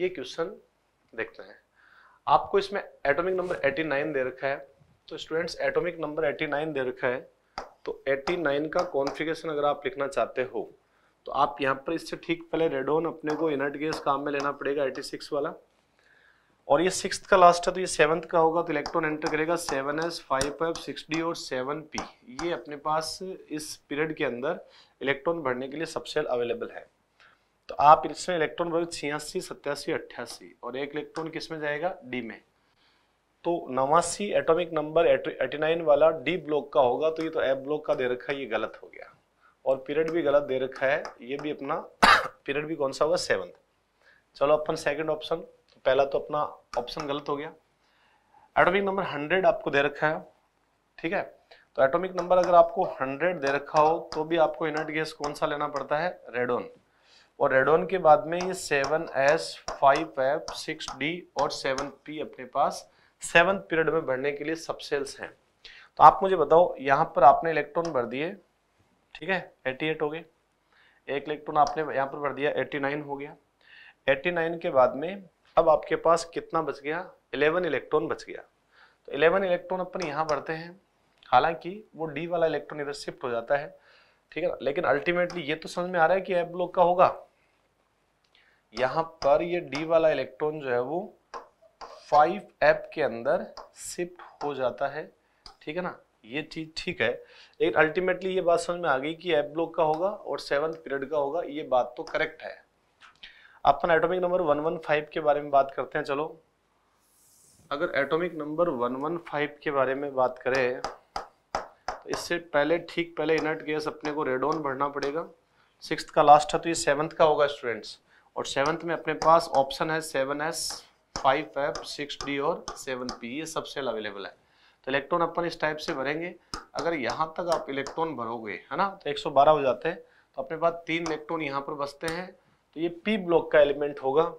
ये क्वेश्चन देखते हैं आपको इसमें एटॉमिक नंबर 89 दे रखा है तो स्टूडेंट्स एटॉमिक नंबर 89 दे रखा है तो 89 का कॉन्फ़िगरेशन अगर आप लिखना चाहते हो तो आप यहाँ पर इससे ठीक पहले रेडोन अपने को इनर्ट गैस काम में लेना पड़ेगा एटी सिक्स वाला और ये सिक्स का लास्ट है तो ये सेवन्थ का होगा तो इलेक्ट्रॉन एंटर करेगा seven s five five six d और सेवन पी ये अपने पास इस पीरियड के अंदर इलेक्ट्रॉन भरने के लिए सबसे अवेलेबल है तो आप इसमें इलेक्ट्रॉन भरे छियासी सत्यासी अट्ठासी और एक इलेक्ट्रॉन किस में जाएगा डी में तो नवासी एटोमिक नंबर एटी नाइन वाला डी ब्लॉक का होगा तो ये तो एफ ब्लॉक का दे रखा है ये गलत हो गया और पीरियड भी गलत दे रखा है ये भी अपना पीरियड भी कौन सा होगा सेवन्थ चलो अपन सेकंड ऑप्शन तो पहला तो अपना ऑप्शन गलत हो गया एटॉमिक नंबर हंड्रेड आपको दे रखा है ठीक है तो एटॉमिक नंबर अगर आपको हंड्रेड दे रखा हो तो भी आपको इनर्ट गैस कौन सा लेना पड़ता है रेडोन और रेडोन के बाद में ये seven s five f six d और सेवन पी अपने पास सेवन पीरियड में भरने के लिए सबसेल्स हैं तो आप मुझे बताओ यहाँ पर आपने इलेक्ट्रॉन भर दिए ठीक है 88 हो गए एक इलेक्ट्रॉन तो आपने यहाँ पर भर दिया 89 हो गया 89 के बाद में अब आपके पास कितना बच गया 11 इलेक्ट्रॉन बच गया तो 11 इलेक्ट्रॉन अपन यहाँ भरते हैं हालांकि वो डी वाला इलेक्ट्रॉन इधर शिफ्ट हो जाता है ठीक है ना लेकिन अल्टीमेटली ये तो समझ में आ रहा है कि एफ ब्लॉक का होगा यहाँ पर ये डी वाला इलेक्ट्रॉन जो है वो फाइव एप के अंदर शिफ्ट हो जाता है ठीक है ना ये चीज ठीक है लेकिन अल्टीमेटली ये बात समझ में आ गई कि एप ब्लॉक का होगा और सेवन्थ पीरियड का होगा ये बात तो करेक्ट है अपन एटॉमिक नंबर 115 के बारे में बात करते हैं चलो अगर एटॉमिक नंबर 115 के बारे में बात करें तो इससे पहले ठीक पहले इनर्ट गैस अपने को रेडोन भरना पड़ेगा सिक्स का लास्ट है तो ये सेवन्थ का होगा स्टूडेंट्स और सेवन्थ में अपने पास ऑप्शन है seven s five f six d और सेवन पी ये सबसे अवेलेबल है तो इलेक्ट्रॉन अपन इस टाइप से भरेंगे अगर यहाँ तक आप इलेक्ट्रॉन भरोगे है ना तो 112 हो जाते हैं तो अपने पास तीन इलेक्ट्रॉन यहाँ पर बसते हैं तो ये पी ब्लॉक का एलिमेंट होगा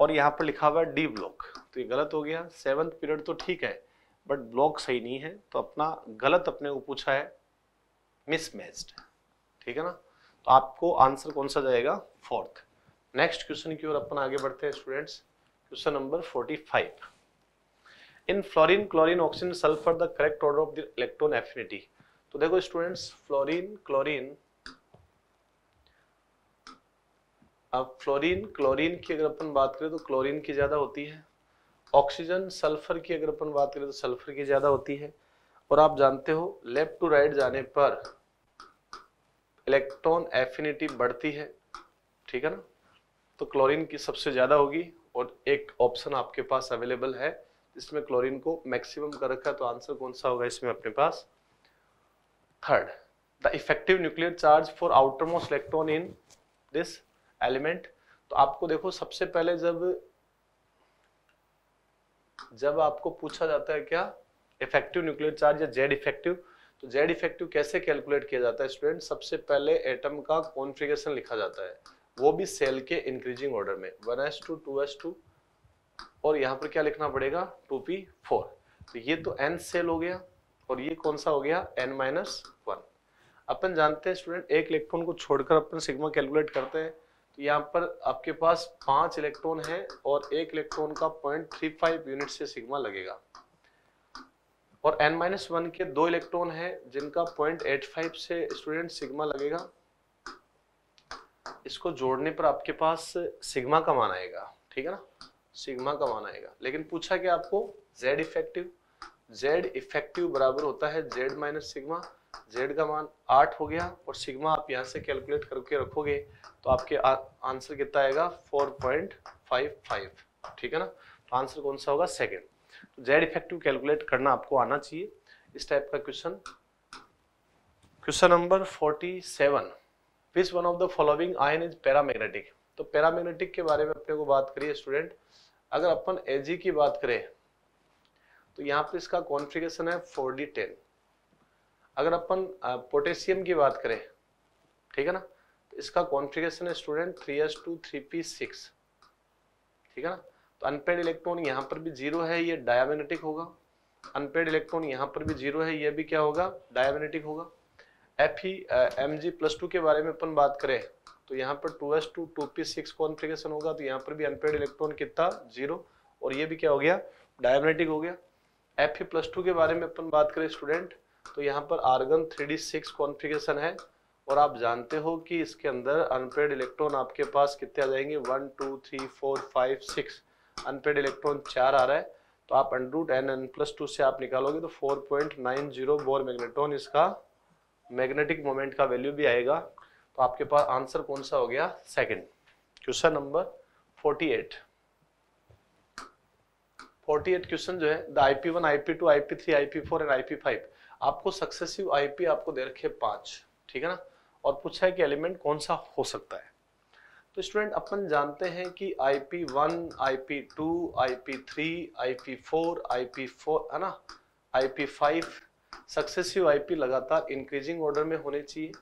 और यहाँ पर लिखा हुआ है डी ब्लॉक तो ये गलत हो गया सेवन्थ पीरियड तो ठीक है बट ब्लॉक सही नहीं है तो अपना गलत अपने को पूछा है मिसमैच्ड ठीक है ना तो आपको आंसर कौन सा जाएगा फोर्थ नेक्स्ट क्वेश्चन की ओर अपन आगे बढ़ते हैं students question number forty five in fluorine chlorine oxygen sulphur the correct order of the electron affinity तो देखो स्टूडेंट्स फ्लोरीन क्लोरीन अब फ्लोरीन क्लोरीन की अगर अपन बात करें तो क्लोरीन की ज़्यादा होती है ऑक्सीजन सल्फर की अगर अपन बात करें तो सल्फर की ज़्यादा होती है और आप जानते हो लेफ्ट टू राइट जाने पर इलेक्ट्रॉन एफिनिटी बढ़ती है ठीक है ना तो क्लोरीन की सबसे ज़्यादा होगी और एक ऑप्शन आपके पास अवेलेबल है इसमें क्लोरीन को मैक्सिमम कर रखा है तो आंसर कौन सा होगा इसमें अपने पास third the effective nuclear charge for outermost electron in this element तो आपको देखो सबसे पहले जब जब आपको पूछा जाता है क्या इफेक्टिव न्यूक्लियर चार्ज या जेड इफेक्टिव तो जेड इफेक्टिव कैसे कैलकुलेट किया जाता है स्टूडेंट सबसे पहले एटम का कॉन्फ़िगरेशन लिखा जाता है वो भी सेल के इंक्रीजिंग ऑर्डर में 1s2 2s2 और यहाँ पर क्या लिखना पड़ेगा टू पी फोर तो ये तो एन सेल हो गया और ये कौन सा हो गया एन माइनस वन अपन जानते हैं स्टूडेंट एक इलेक्ट्रॉन को छोड़कर अपन सिग्मा कैलकुलेट करते हैं तो यहाँ पर आपके पास पांच इलेक्ट्रॉन है और एक इलेक्ट्रॉन का पॉइंट थ्री फाइव यूनिट से सिग्मा लगेगा और एन माइनस वन के दो इलेक्ट्रॉन हैं जिनका पॉइंट एट फाइव से स्टूडेंट सिग्मा लगेगा इसको जोड़ने पर आपके पास सिग्मा का मान आएगा ठीक है ना सिग्मा का मान आएगा लेकिन पूछा क्या आपको जेड इफेक्टिव जेड इफेक्टिव बराबर होता है जेड माइनस सिग्मा जेड का मान आठ हो गया और सिग्मा आप यहाँ से कैलकुलेट करके रखोगे तो आपके आ, आंसर कितना आएगा फोर पॉइंट फाइव फाइव ठीक है ना तो आंसर कौन सा होगा सेकेंड जेड इफेक्टिव कैलकुलेट करना आपको आना चाहिए इस टाइप का question question number forty seven which one of the following ion is paramagnetic तो पैरामैग्नेटिक के बारे में अपने को बात करिए स्टूडेंट अगर अपन एल की बात करें तो यहाँ पे इसका कॉन्फ़िगरेशन है फोर डी टेन अगर अपन पोटेशियम की बात करें ठीक है ना तो इसका कॉन्फ़िगरेशन है student three s two three p six ठीक है ना तो अनपेड इलेक्ट्रॉन यहाँ पर भी जीरो है ये डायामेनेटिक होगा अनपेड इलेक्ट्रॉन यहाँ पर भी जीरो है ये भी क्या होगा डायामेनेटिक होगा एफ ही एम के बारे में अपन बात करें तो यहाँ पर two s two two p six configuration होगा तो यहाँ पर भी अनपेड इलेक्ट्रॉन कितना जीरो और ये भी क्या हो गया डायमेटिक हो गया एफ प्लस टू के बारे में अपन बात करें स्टूडेंट तो यहाँ पर argon three d six configuration है और आप जानते हो कि इसके अंदर अनपेड इलेक्ट्रॉन आपके पास कितने आ जाएंगे one two three four five six unpaired electron चार आ रहा है तो आप under root n n plus two से आप निकालोगे तो four point nine zero Bohr magneton इसका मैग्नेटिक मोमेंट का वैल्यू भी आएगा तो आपके पास आंसर कौन सा हो गया सेकंड क्वेश्चन नंबर 48 48 क्वेश्चन जो है the IP one IP two IP three IP four and IP five आपको सक्सेसिव आईपी आपको दे रखे पांच ठीक है ना और पूछा है कि एलिमेंट कौन सा हो सकता है तो स्टूडेंट अपन जानते हैं कि I P one I P two I P three I P four I P four है ना I P five successive I P लगातार इंक्रीजिंग ऑर्डर में होने चाहिए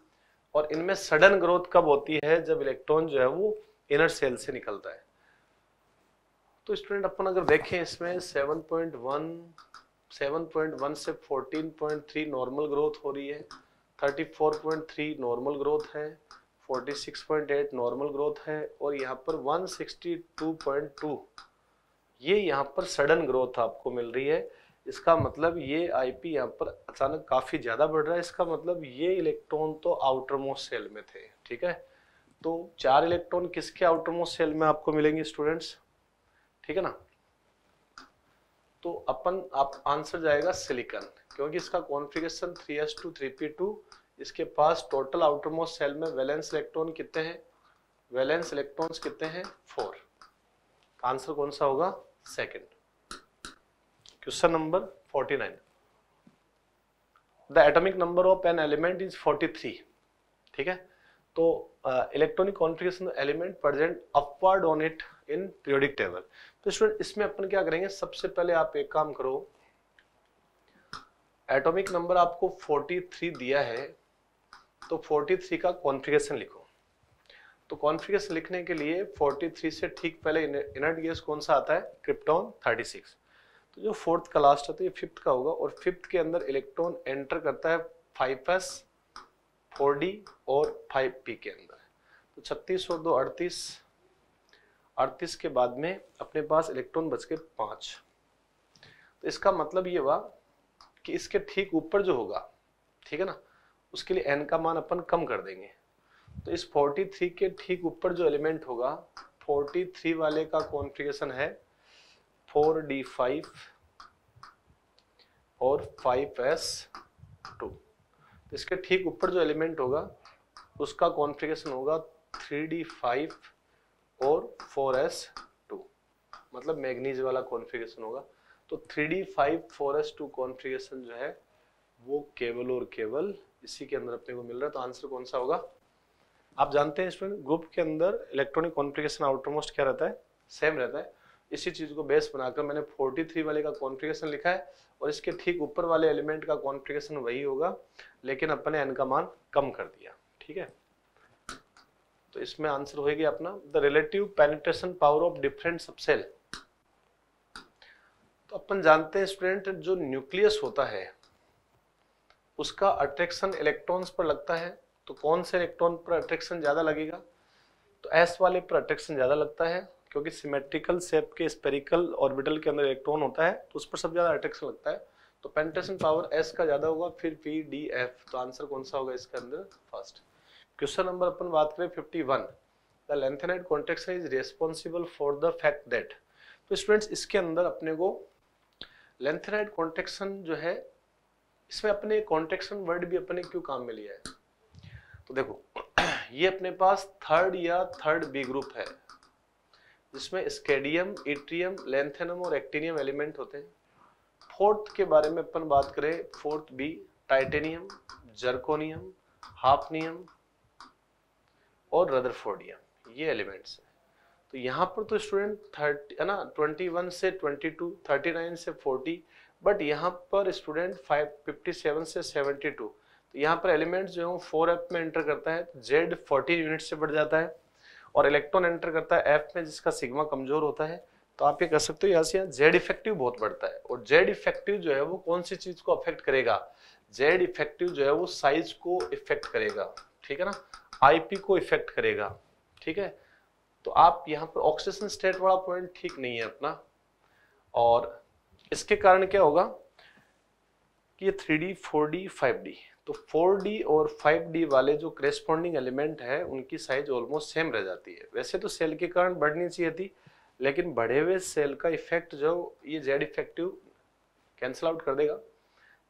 और इनमें सडन ग्रोथ कब होती है जब इलेक्ट्रॉन जो है वो इनर सेल से निकलता है तो स्टूडेंट अपन अगर देखें इसमें 7.1 7.1 से 14.3 नॉर्मल ग्रोथ हो रही है 34.3 नॉर्मल ग्रोथ है 46.8 नॉर्मल ग्रोथ है और यहाँ पर 162.2 ये यहाँ पर सडन ग्रोथ आपको मिल रही है इसका मतलब ये आई पी यहाँ पर अचानक काफ़ी ज़्यादा बढ़ रहा है इसका मतलब ये इलेक्ट्रॉन तो आउटर मोस्ट सेल में थे ठीक है तो चार इलेक्ट्रॉन किसके आउटर मोस्ट सेल में आपको मिलेंगे स्टूडेंट्स ठीक है ना तो अपन आप आंसर जाएगा सिलिकन क्योंकि इसका कॉन्फ़िगरेशन 3s2 3p2 इसके पास टोटल आउटर मोस्ट सेल में वैलेंस इलेक्ट्रॉन कितने हैं वैलेंस इलेक्ट्रॉन्स कितने हैं फोर आंसर कौन सा होगा second question number 49. The atomic number of an element is 43. ठीक है तो electronic configuration element present upward on it in periodic table तो स्टूडेंट इसमें अपन क्या करेंगे सबसे पहले आप एक काम करो एटॉमिक नंबर आपको 43 दिया है तो 43 का कॉन्फ़िगरेशन लिखो तो कॉन्फ़िगरेशन लिखने के लिए 43 से ठीक पहले इनर्ट गैस कौन सा आता है क्रिप्टॉन 36 तो जो फोर्थ का लास्ट है तो ये फिफ्थ का होगा और फिफ्थ के अंदर इलेक्ट्रॉन एंटर करता है फाइव एस फोर डी और फाइव पी के अंदर तो छत्तीस और दो अड़तीस अड़तीस के बाद में अपने पास इलेक्ट्रॉन बच के पाँच तो इसका मतलब ये हुआ कि इसके ठीक ऊपर जो होगा ठीक है ना उसके लिए एन का मान अपन कम कर देंगे तो इस 43 के ठीक ऊपर जो एलिमेंट होगा 43 वाले का कॉन्फ़िगरेशन है फोर डी फाइव और फाइव एस टू तो इसके ठीक ऊपर जो एलिमेंट होगा उसका कॉन्फ़िगरेशन होगा थ्री डी फाइव और फोर एस टू मतलब मैग्नीज वाला कॉन्फ़िगरेशन होगा तो three d five four s two configuration जो है वो केवल और केवल इसी के अंदर अपने को मिल रहा है तो आंसर कौन सा होगा आप जानते हैं इसमें ग्रुप के अंदर इलेक्ट्रॉनिक कॉन्फ़िगरेशन आउटरमोस्ट क्या रहता है सेम रहता है इसी चीज़ को बेस बनाकर मैंने 43 वाले का कॉन्फ़िगरेशन लिखा है और इसके ठीक ऊपर वाले एलिमेंट का कॉन्फ़िगरेशन वही होगा लेकिन अपन ने एन का मान कम कर दिया ठीक है तो इसमें आंसर होगी अपना the relative penetration power of different subshell तो अपन जानते हैं स्टूडेंट जो न्यूक्लियस होता है उसका अट्रैक्शन इलेक्ट्रॉन्स पर लगता है तो कौन से इलेक्ट्रॉन पर अट्रैक्शन ज़्यादा लगेगा तो एस वाले पर अट्रैक्शन ज़्यादा लगता है क्योंकि सिमेट्रिकल सेप के स्पेरिकल ऑर्बिटल के अंदर इलेक्ट्रॉन होता है तो उस पर सबसे ज़्यादा अट्रैक्शन लगता है तो पेंटेशन पावर एस का ज़्यादा होगा फिर पी डी एफ तो आंसर कौन सा होगा इसके अंदर फर्स्ट क्वेश्चन नंबर अपन बात करें fifty one the lanthanide contraction is responsible for the fact that तो स्टूडेंट्स इसके अंदर अपने को लेंथेनाइड कॉन्ट्रेक्शन जो है इसमें अपने कॉन्ट्रेक्शन वर्ड भी अपने क्यों काम में लिया है तो देखो ये अपने पास थर्ड या थर्ड बी ग्रुप है जिसमें स्केडियम इट्रियम लेंथेनम और एक्टिनियम एलिमेंट होते हैं फोर्थ के बारे में अपन बात करें fourth B titanium zirconium hafnium और रदरफोर्डियम ये एलिमेंट्स हैं तो यहाँ पर तो स्टूडेंट थर्टी है ना ट्वेंटी वन से ट्वेंटी टू थर्टी नाइन से फोर्टी बट यहाँ पर स्टूडेंट फाइव फिफ्टी सेवन से सेवेंटी टू तो यहाँ पर एलिमेंट्स जो है वो फोर एप में एंटर करता है जेड फोर्टी यूनिट से बढ़ जाता है और इलेक्ट्रॉन एंटर करता है एफ में जिसका सिग्मा कमजोर होता है तो आप ये कर सकते हो यहाँ से यहाँ जेड इफेक्टिव बहुत बढ़ता है और जेड इफेक्टिव जो है वो कौन सी चीज को अफेक्ट करेगा जेड इफेक्टिव जो है वो साइज को इफेक्ट करेगा ठीक है ना आईपी को इफेक्ट करेगा ठीक है तो आप यहाँ पर ऑक्सीजन स्टेट वाला पॉइंट ठीक नहीं है अपना और इसके कारण क्या होगा कि ये three d four d five d तो 4D और 5D वाले जो करेस्पॉन्डिंग एलिमेंट है उनकी साइज ऑलमोस्ट सेम रह जाती है वैसे तो सेल के कारण बढ़नी चाहिए थी लेकिन बढ़े हुए सेल का इफेक्ट जो ये जेड इफेक्टिव कैंसिल आउट कर देगा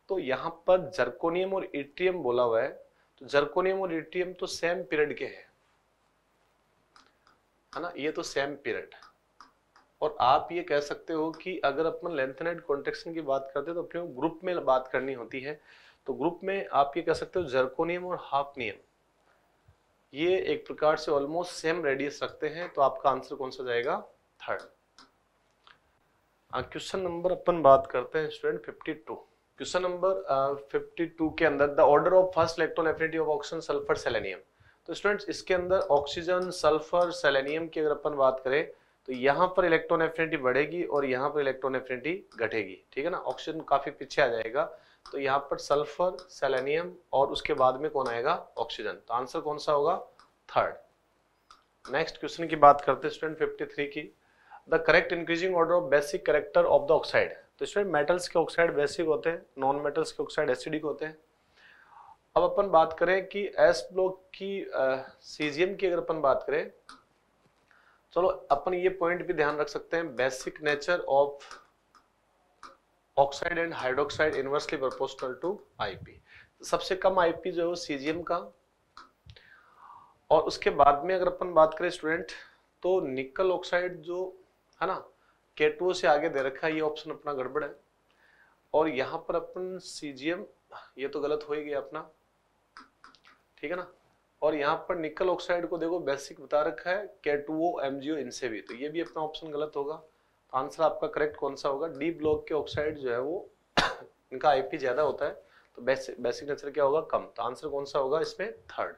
तो यहाँ पर जर्कोनियम और इट्रियम बोला हुआ है तो जर्कोनियम और इट्रियम तो सेम पीरियड के है ना ये तो सेम पीरियड और आप ये कह सकते हो कि अगर अपन लेंथनाइड कॉन्ट्रेक्शन की बात करते हैं तो अपने ग्रुप में बात करनी होती है तो ग्रुप में आप ये कह सकते हो जर्कोनियम और हाफनियम ये एक प्रकार से ऑलमोस्ट सेम रेडियस रखते हैं तो आपका आंसर कौन सा जाएगा थर्ड क्वेश्चन नंबर अपन बात करते हैं स्टूडेंट 52 क्वेश्चन नंबर uh, 52 के अंदर the order of first electron affinity of oxygen sulphur selenium तो स्टूडेंट्स इसके अंदर ऑक्सीजन सल्फर सेलेनियम की अगर अपन बात करें तो यहाँ पर इलेक्ट्रॉन एफिनिटी बढ़ेगी और यहाँ पर इलेक्ट्रॉन एफिनिटी घटेगी ठीक है ना ऑक्सीजन काफी पीछे आ जाएगा तो यहाँ पर सल्फर सेलेनियम और उसके बाद में कौन आएगा ऑक्सीजन तो आंसर कौन सा होगा थर्ड नेक्स्ट क्वेश्चन की बात करते हैं स्टूडेंट 53 की the correct increasing order of basic character of the oxide तो स्टूडेंट मेटल्स के ऑक्साइड बेसिक होते हैं नॉन मेटल्स के ऑक्साइड एसिडिक होते हैं अब अपन बात करें कि एस ब्लॉक की सीजियम uh, की अगर अपन बात करें चलो अपन ये पॉइंट भी ध्यान रख सकते हैं basic nature of oxide and hydroxide inversely proportional to IP सबसे कम आईपी जो है वो सीजीएम का और उसके बाद में अगर अपन बात करें स्टूडेंट तो निकल ऑक्साइड जो है ना के से आगे दे रखा है ये ऑप्शन अपना गड़बड़ है और यहाँ पर अपन सीजीएम ये तो गलत हो ही गया अपना ठीक है ना और यहाँ पर निकल ऑक्साइड को देखो बेसिक बता रखा है के two O O M G इनसे भी तो ये भी अपना ऑप्शन गलत होगा आंसर आपका करेक्ट कौन सा होगा डी ब्लॉक के ऑक्साइड जो है वो इनका आईपी ज़्यादा होता है तो बेसिक बेसिक नेचर क्या होगा कम तो आंसर कौन सा होगा इसमें थर्ड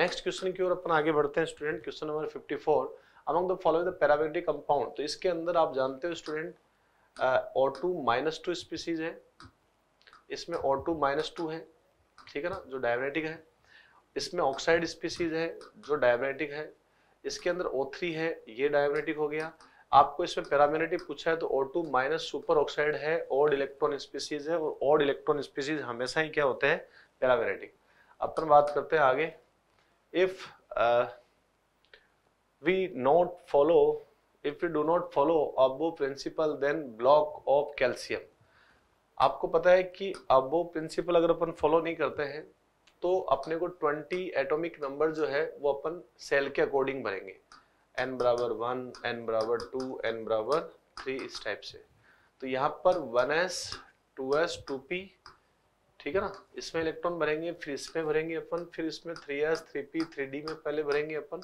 नेक्स्ट क्वेश्चन की ओर अपन आगे बढ़ते हैं student question number 54 among the following the पैराबैक्टीरिया कंपाउंड तो इसके अंदर आप जानते हो student O two minus two species है इसमें ओ टू माइनस टू है ठीक है ना जो डायबिनेटिक है इसमें ऑक्साइड स्पीसीज है जो डायबिनेटिक है इसके अंदर ओ थ्री है ये डायबिनेटिक हो गया आपको इसमें पैरामेनिटी पूछा है तो O two minus superoxide है ओड इलेक्ट्रॉन स्पीसीज है और ओड इलेक्ट्रॉन स्पीसीज हमेशा ही क्या होते हैं पैरामेनेटिक अपन बात करते हैं आगे if we not follow if you do not follow Aufbau principle then block of calcium आपको पता है कि अबो प्रिंसिपल अगर अपन फॉलो नहीं करते हैं तो अपने को 20 एटॉमिक नंबर जो है वो अपन सेल के अकॉर्डिंग बनेंगे एन बराबर वन एन बराबर टू एन बराबर थ्री इस टाइप से तो यहाँ पर one s two s two p ठीक है ना इसमें इलेक्ट्रॉन भरेंगे फिर इसमें भरेंगे अपन फिर इसमें three s three p three d में पहले भरेंगे अपन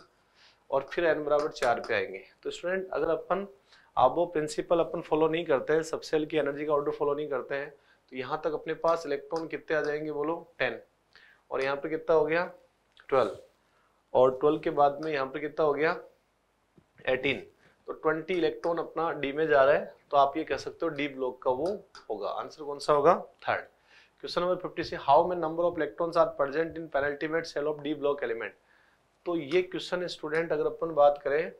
और फिर एन बराबर चार पे आएंगे तो स्टूडेंट अगर अपन आप वो प्रिंसिपल अपन फॉलो नहीं करते हैं सबसेल की एनर्जी का ऑर्डर फॉलो नहीं करते हैं तो यहाँ तक अपने पास इलेक्ट्रॉन कितने आ जाएंगे बोलो टेन और यहाँ पे कितना हो गया ट्वेल्व और ट्वेल्व के बाद में यहाँ पे कितना हो गया एटीन तो ट्वेंटी इलेक्ट्रॉन अपना डी में जा रहा है तो आप ये कह सकते हो डी ब्लॉक का वो होगा आंसर कौन सा होगा थर्ड क्वेश्चन नंबर फिफ्टी से how many number of electrons are present in penultimate shell of d block element तो ये क्वेश्चन स्टूडेंट अगर अपन बात करें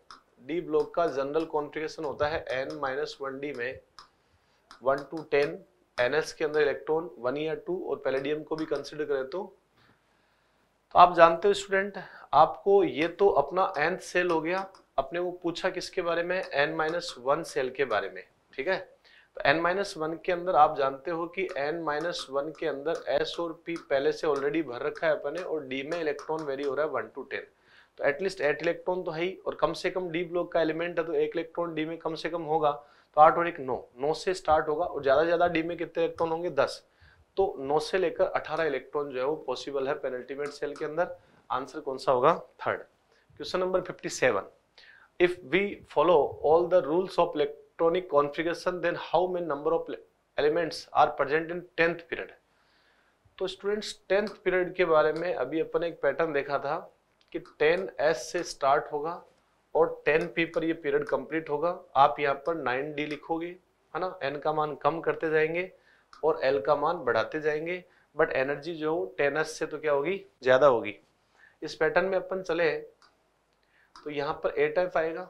डी ब्लॉक का जनरल कॉन्फ़िगरेशन होता है एन माइनस वन डी में one two ten n s के अंदर इलेक्ट्रॉन वन या टू और पैलेडियम को भी कंसिडर करें तो तो आप जानते हो स्टूडेंट आपको ये तो अपना एंथ सेल हो गया अपने वो पूछा किसके बारे में एन माइनस वन सेल के बारे में ठीक है तो एन माइनस वन के अंदर आप जानते हो कि एन माइनस वन के अंदर एस और पी पहले से ऑलरेडी भर रखा है अपने और डी में इलेक्ट्रॉन वेरी हो रहा है वन टू टेन तो एटलीस्ट एट इलेक्ट्रॉन तो है ही और कम से कम डी ब्लॉक का एलिमेंट है तो एक इलेक्ट्रॉन डी में कम से कम होगा तो आठ और एक नौ नौ से स्टार्ट होगा और ज़्यादा ज़्यादा डी में कितने इलेक्ट्रॉन होंगे दस तो नौ से लेकर अठारह इलेक्ट्रॉन जो है वो पॉसिबल है पेनल्टीमेट सेल के अंदर आंसर कौन सा होगा third question number fifty seven if we follow all the rules of electronic configuration then how many number of elements are present in 10th period तो स्टूडेंट्स टेंथ पीरियड के बारे में अभी अपन एक पैटर्न देखा था कि टेन एस से स्टार्ट होगा और टेन पी पर ये पीरियड कंप्लीट होगा आप यहाँ पर नाइन डी लिखोगे है ना एन का मान कम करते जाएंगे और एल का मान बढ़ाते जाएंगे बट एनर्जी जो टेन एस से तो क्या होगी ज़्यादा होगी इस पैटर्न में अपन चले तो यहाँ पर एट एफ आएगा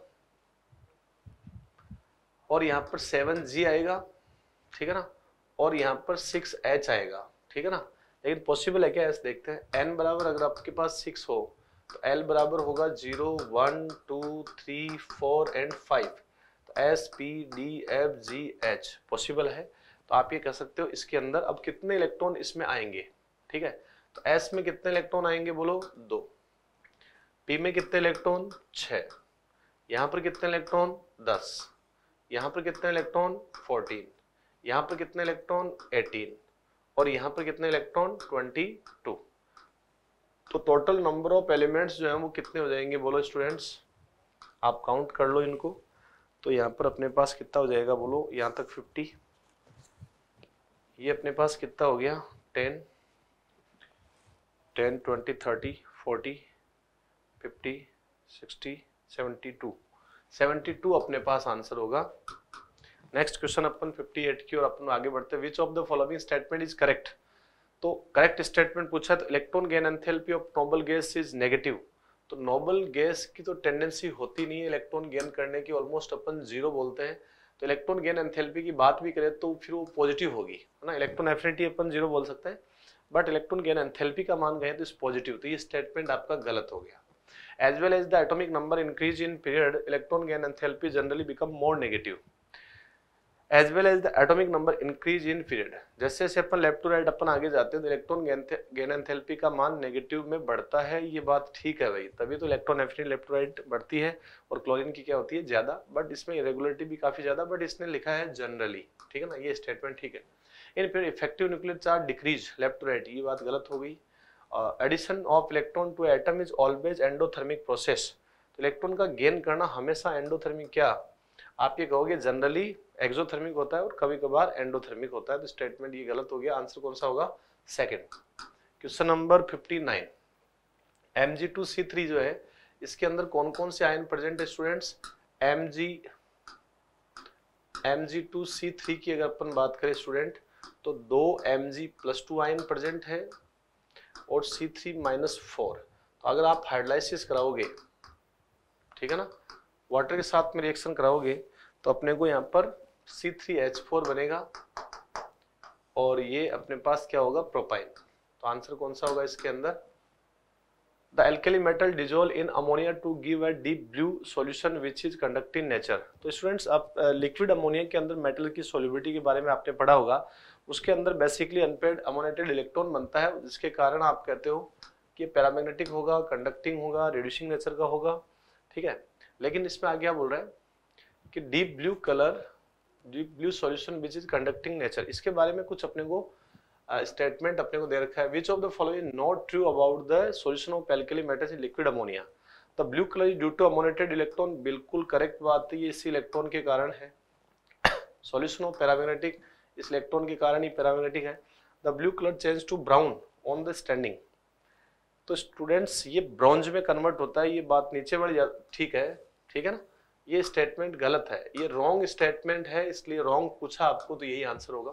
और यहाँ पर सेवन जी आएगा ठीक है ना और यहाँ पर सिक्स एच आएगा ठीक है ना लेकिन पॉसिबल है क्या ऐसे देखते हैं एन बराबर अगर आपके पास सिक्स हो तो एल बराबर होगा zero one two three four and five तो s p d f g h possible है तो आप ये कह सकते हो इसके अंदर अब कितने इलेक्ट्रॉन इसमें आएंगे ठीक है तो एस में कितने इलेक्ट्रॉन आएंगे बोलो दो पी में कितने इलेक्ट्रॉन छ यहाँ पर कितने इलेक्ट्रॉन दस यहाँ पर कितने इलेक्ट्रॉन फोर्टीन यहाँ पर कितने इलेक्ट्रॉन एटीन और यहाँ पर कितने इलेक्ट्रॉन ट्वेंटी टू तो टोटल नंबर ऑफ एलिमेंट्स जो है वो कितने हो जाएंगे बोलो स्टूडेंट्स आप काउंट कर लो इनको तो यहाँ पर अपने पास कितना हो जाएगा बोलो यहाँ तक फिफ्टी ये अपने पास कितना हो गया ten ten twenty thirty forty fifty sixty seventy two seventy two अपने पास आंसर होगा नेक्स्ट क्वेश्चन अपन 58 की और अपन आगे बढ़ते which of the following statement is correct तो करेक्ट स्टेटमेंट पूछा तो electron gain enthalpy of noble gas is negative तो नोबल गैस की तो टेंडेंसी होती नहीं है इलेक्ट्रॉन गेन करने की ऑलमोस्ट अपन जीरो बोलते हैं तो इलेक्ट्रॉन गेन एंथेल्पी की बात भी करें तो फिर वो पॉजिटिव होगी है ना इलेक्ट्रॉन एफिनिटी अपन जीरो बोल सकते हैं बट इलेक्ट्रॉन गेन एंथेल्पी का मान गए तो इस पॉजिटिव तो ये स्टेटमेंट आपका गलत हो गया as well as the atomic number increase in period electron gain enthalpy generally become more negative as well as the atomic number increase in period जैसे जैसे अपन लेफ्ट टू राइट अपन आगे जाते हैं तो इलेक्ट्रॉन गेन एंथेल्पी का मान नेगेटिव में बढ़ता है ये बात ठीक है भाई तभी तो electron affinity left to right बढ़ती है और क्लोरीन की क्या होती है ज़्यादा बट इसमें इरेगुलरिटी भी काफ़ी ज़्यादा बट इसने लिखा है जनरली ठीक है ना ये स्टेटमेंट ठीक है in period effective nuclear charge decrease left to right ये बात गलत हो गई addition of electron to atom is always endothermic process तो इलेक्ट्रॉन का गेन करना हमेशा एंडोथर्मिक क्या आप ये कहोगे जनरली एक्सोथर्मिक होता है और कभी कभार एंडोथर्मिक होता है तो स्टेटमेंट ये गलत हो गया आंसर कौन सा होगा सेकेंड क्वेश्चन नंबर 59 Mg2C3 जो है इसके अंदर कौन कौन से आयन प्रेजेंट है स्टूडेंट्स सी थ्री की अगर अपन बात करें स्टूडेंट तो दो G plus two ion present है और सी थ्री माइनस फोर तो अगर आप हाइड्रोलाइसिस कराओगे ठीक है ना वाटर के साथ में रिएक्शन कराओगे तो अपने को यहाँ पर सी थ्री एच फोर बनेगा और ये अपने पास क्या होगा प्रोपाइन तो आंसर कौन सा होगा इसके अंदर the alkali metal dissolve in ammonia to give a deep blue solution which is conduct in nature तो स्टूडेंट्स आप लिक्विड अमोनिया के अंदर मेटल की सोल्यूबिलिटी के बारे में आपने पढ़ा होगा उसके अंदर बेसिकली अनपेड अमोनेटेड इलेक्ट्रॉन बनता है जिसके कारण आप कहते हो कि पैरामैग्नेटिक होगा कंडक्टिंग होगा रेडिशिंग नेचर का होगा ठीक है लेकिन इसमें आगे आप बोल रहे हैं कि deep blue colour deep blue solution which is conducting nature इसके बारे में कुछ अपने को स्टेटमेंट uh, अपने को दे रखा है which of the following not true about the solution of alkali metals in liquid ammonia the blue colour is due to ammoniated electron बिल्कुल करेक्ट बात है ये इसी इलेक्ट्रॉन के कारण है सोल्यूशन ऑफ पैरामैग्नेटिक इस इलेक्ट्रॉन के कारण ही पैरामैग्नेटिक है the blue colour change to brown on the standing तो स्टूडेंट्स ये ब्रॉन्ज में कन्वर्ट होता है ये बात नीचे बढ़ जा ठीक है ठीक है ना ये स्टेटमेंट गलत है ये रॉन्ग स्टेटमेंट है इसलिए रॉन्ग पूछा आपको तो यही आंसर होगा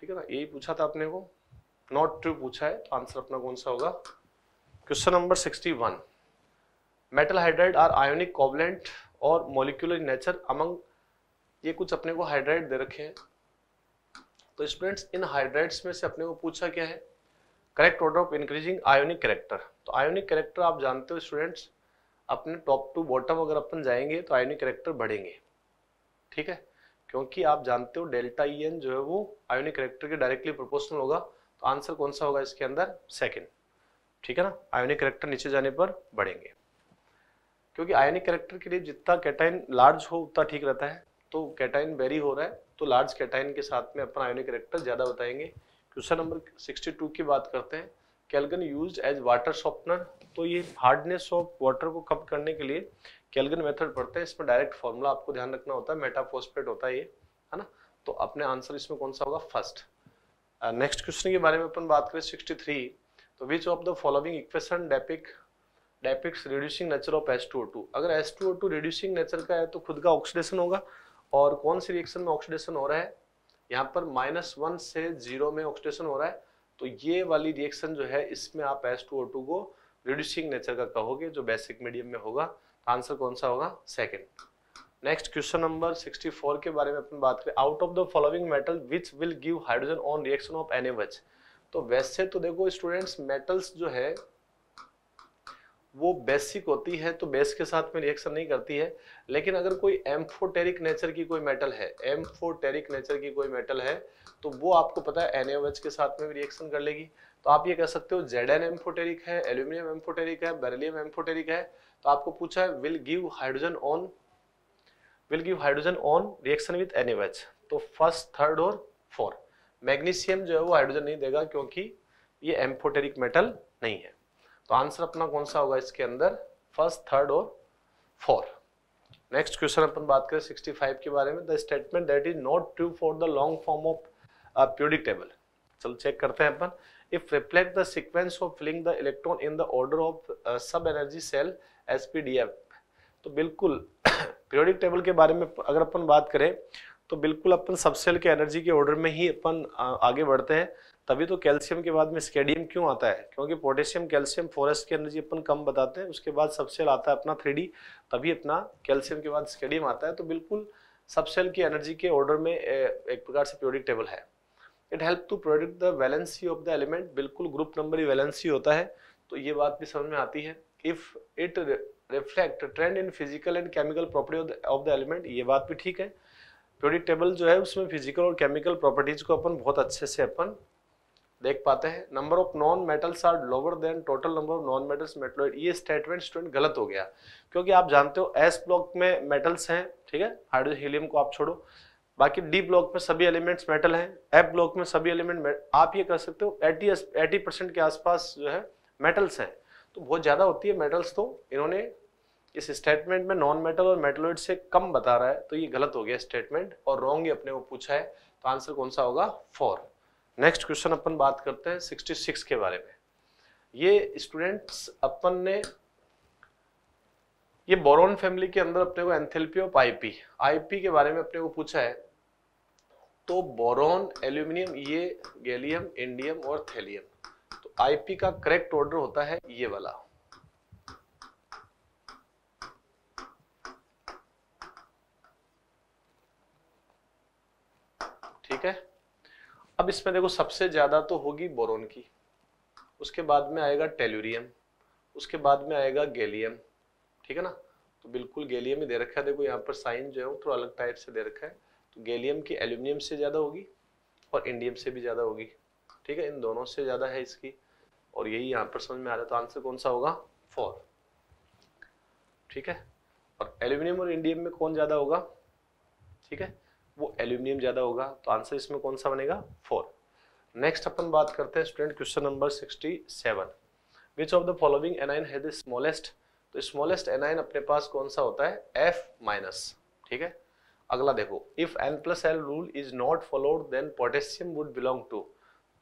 ठीक है ना यही पूछा था आपने को नॉट ट्रू पूछा है आंसर तो अपना कौन सा होगा question number sixty one metal hydride are ionic covalent और मोलिकुलर नेचर अमंग ये कुछ अपने को हाइड्राइट दे रखे हैं तो स्टूडेंट्स इन हाइड्राइट्स में से अपने को पूछा क्या है correct order of increasing ionic character तो आयोनिक करेक्टर आप जानते हो स्टूडेंट्स अपने टॉप टू बॉटम अगर अपन जाएंगे तो आयोनिक करेक्टर बढ़ेंगे ठीक है क्योंकि आप जानते हो डेल्टा ई e जो है वो आयोनिक करेक्टर के डायरेक्टली प्रोपोर्शनल होगा तो आंसर कौन सा होगा इसके अंदर सेकेंड ठीक है ना आयोनिक करेक्टर नीचे जाने पर बढ़ेंगे क्योंकि आयोनिक करेक्टर के लिए जितना कैटाइन लार्ज हो उतना ठीक रहता है तो कैटाइन वेरी हो रहा है तो लार्ज कैटाइन के साथ में अपना आयोनिक रिएक्टर ज़्यादा बताएंगे क्वेश्चन नंबर 62 की बात करते हैं Calgon use as water softener तो ये हार्डनेस ऑफ वाटर को कम करने के लिए कैलगन मेथड पढ़ते हैं इसमें डायरेक्ट फॉर्मूला आपको ध्यान रखना होता है मेटाफोस्पेट होता है ये है ना तो अपने आंसर इसमें कौन सा होगा फर्स्ट नेक्स्ट क्वेश्चन के बारे में अपन बात करें 63 तो which of the following equation depict depicts reducing nature of S अगर एस रिड्यूसिंग नेचर का है तो खुद का ऑक्सीडेशन होगा और कौन सी रिएक्शन में ऑक्सीडेशन हो रहा है यहाँ पर माइनस वन से जीरो में ऑक्सीडेशन हो रहा है तो ये वाली रिएक्शन जो है इसमें आप एस टू ओ टू को रिड्यूसिंग नेचर का कहोगे जो बेसिक मीडियम में होगा आंसर तो कौन सा होगा second next question number four के बारे में अपन बात करें out of the following metal which will give hydrogen on reaction of N तो वैसे तो देखो स्टूडेंट्स मेटल्स जो है वो बेसिक होती है तो बेस के साथ में रिएक्शन नहीं करती है लेकिन अगर कोई एम्फोटेरिक नेचर की कोई मेटल है एम्फोटेरिक नेचर की कोई मेटल है तो वो आपको पता है एन के साथ में भी रिएक्शन कर लेगी तो आप ये कह सकते हो जेड एन एम्फोटेरिक है एल्यूमिनियम एम्फोटेरिक है बेरिलियम एम्फोटेरिक है तो आपको पूछा है will give hydrogen on will give hydrogen on reaction with N तो फर्स्ट थर्ड और फोर्थ मैग्नीशियम जो है वो हाइड्रोजन नहीं देगा क्योंकि ये एम्फोटेरिक मेटल नहीं है तो आंसर अपना कौन सा होगा इसके अंदर फर्स्ट थर्ड और फोर नेक्स्ट क्वेश्चन अपन बात करें 65 के बारे में the statement that is not true for the long form of periodic table चल चेक करते हैं अपन if reflect the sequence of filling the electron in the order of sub energy shells तो बिल्कुल पीरियोडिक टेबल के बारे में अगर अपन बात करें तो बिल्कुल अपन सब सेल के एनर्जी के ऑर्डर में ही अपन uh, आगे बढ़ते हैं तभी तो कैल्शियम के बाद में स्केडियम क्यों आता है क्योंकि पोटेशियम कैल्शियम फॉरेस्ट की एनर्जी अपन कम बताते हैं उसके बाद सबसेल आता है अपना थ्री तभी अपना कैल्शियम के बाद स्केडियम आता है तो बिल्कुल सबसेल की एनर्जी के ऑर्डर में एक प्रकार से पीरियोडिक टेबल है it help to predict the valency of the element बिल्कुल ग्रुप नंबर ही वैलेंसी होता है तो ये बात भी समझ में आती है if it reflect trend in physical and chemical property of the element ये बात भी ठीक है पीरियोडिक टेबल जो है उसमें फिजिकल और केमिकल प्रॉपर्टीज को अपन बहुत अच्छे से अपन देख पाते हैं number of non metals are lower than total number of non metals metalloid ये स्टेटमेंट स्टूडेंट गलत हो गया क्योंकि आप जानते हो एस ब्लॉक में मेटल्स हैं ठीक है हाइड्रोजन हीलियम को आप छोड़ो बाकी डी ब्लॉक में सभी एलिमेंट्स मेटल हैं एफ ब्लॉक में सभी एलिमेंट आप ये कह सकते हो एटी एटी परसेंट के आसपास जो है मेटल्स हैं तो बहुत ज़्यादा होती है मेटल्स तो इन्होंने इस स्टेटमेंट में नॉन मेटल और मेटलॉइड से कम बता रहा है तो ये गलत हो गया स्टेटमेंट और रॉन्ग ही अपने को पूछा है तो आंसर कौन सा होगा फोर नेक्स्ट क्वेश्चन अपन बात करते हैं 66 के बारे में ये स्टूडेंट्स अपन ने ये बोरोन फैमिली के अंदर अपने को एंथेल्पी ऑफ आईपी आईपी के बारे में अपने को पूछा है तो बोरोन एल्यूमिनियम ये गैलियम इंडियम और थैलियम तो आईपी का करेक्ट ऑर्डर होता है ये वाला ठीक है अब इसमें देखो सबसे ज़्यादा तो होगी बोरोन की उसके बाद में आएगा टेल्यूरियम उसके बाद में आएगा गैलियम ठीक है ना तो बिल्कुल गैलियम ही दे रखा है देखो यहाँ पर साइन जो है वो थोड़ा अलग टाइप से दे रखा है तो गैलियम की एल्यूमिनियम से ज़्यादा होगी और इंडियम से भी ज़्यादा होगी ठीक है इन दोनों से ज़्यादा है इसकी और यही यहाँ पर समझ में आ रहा है तो आंसर कौन सा होगा फोर ठीक है और एल्यूमिनियम और इंडियम में कौन ज़्यादा होगा ठीक है वो एल्यूमिनियम ज़्यादा होगा तो आंसर इसमें कौन सा बनेगा फोर नेक्स्ट अपन बात करते हैं student question number sixty seven which of the following anion है स्मॉलेस्ट तो स्मॉलेस्ट एनाइन अपने पास कौन सा होता है एफ माइनस ठीक है अगला देखो if n plus l rule is not followed then potassium would belong to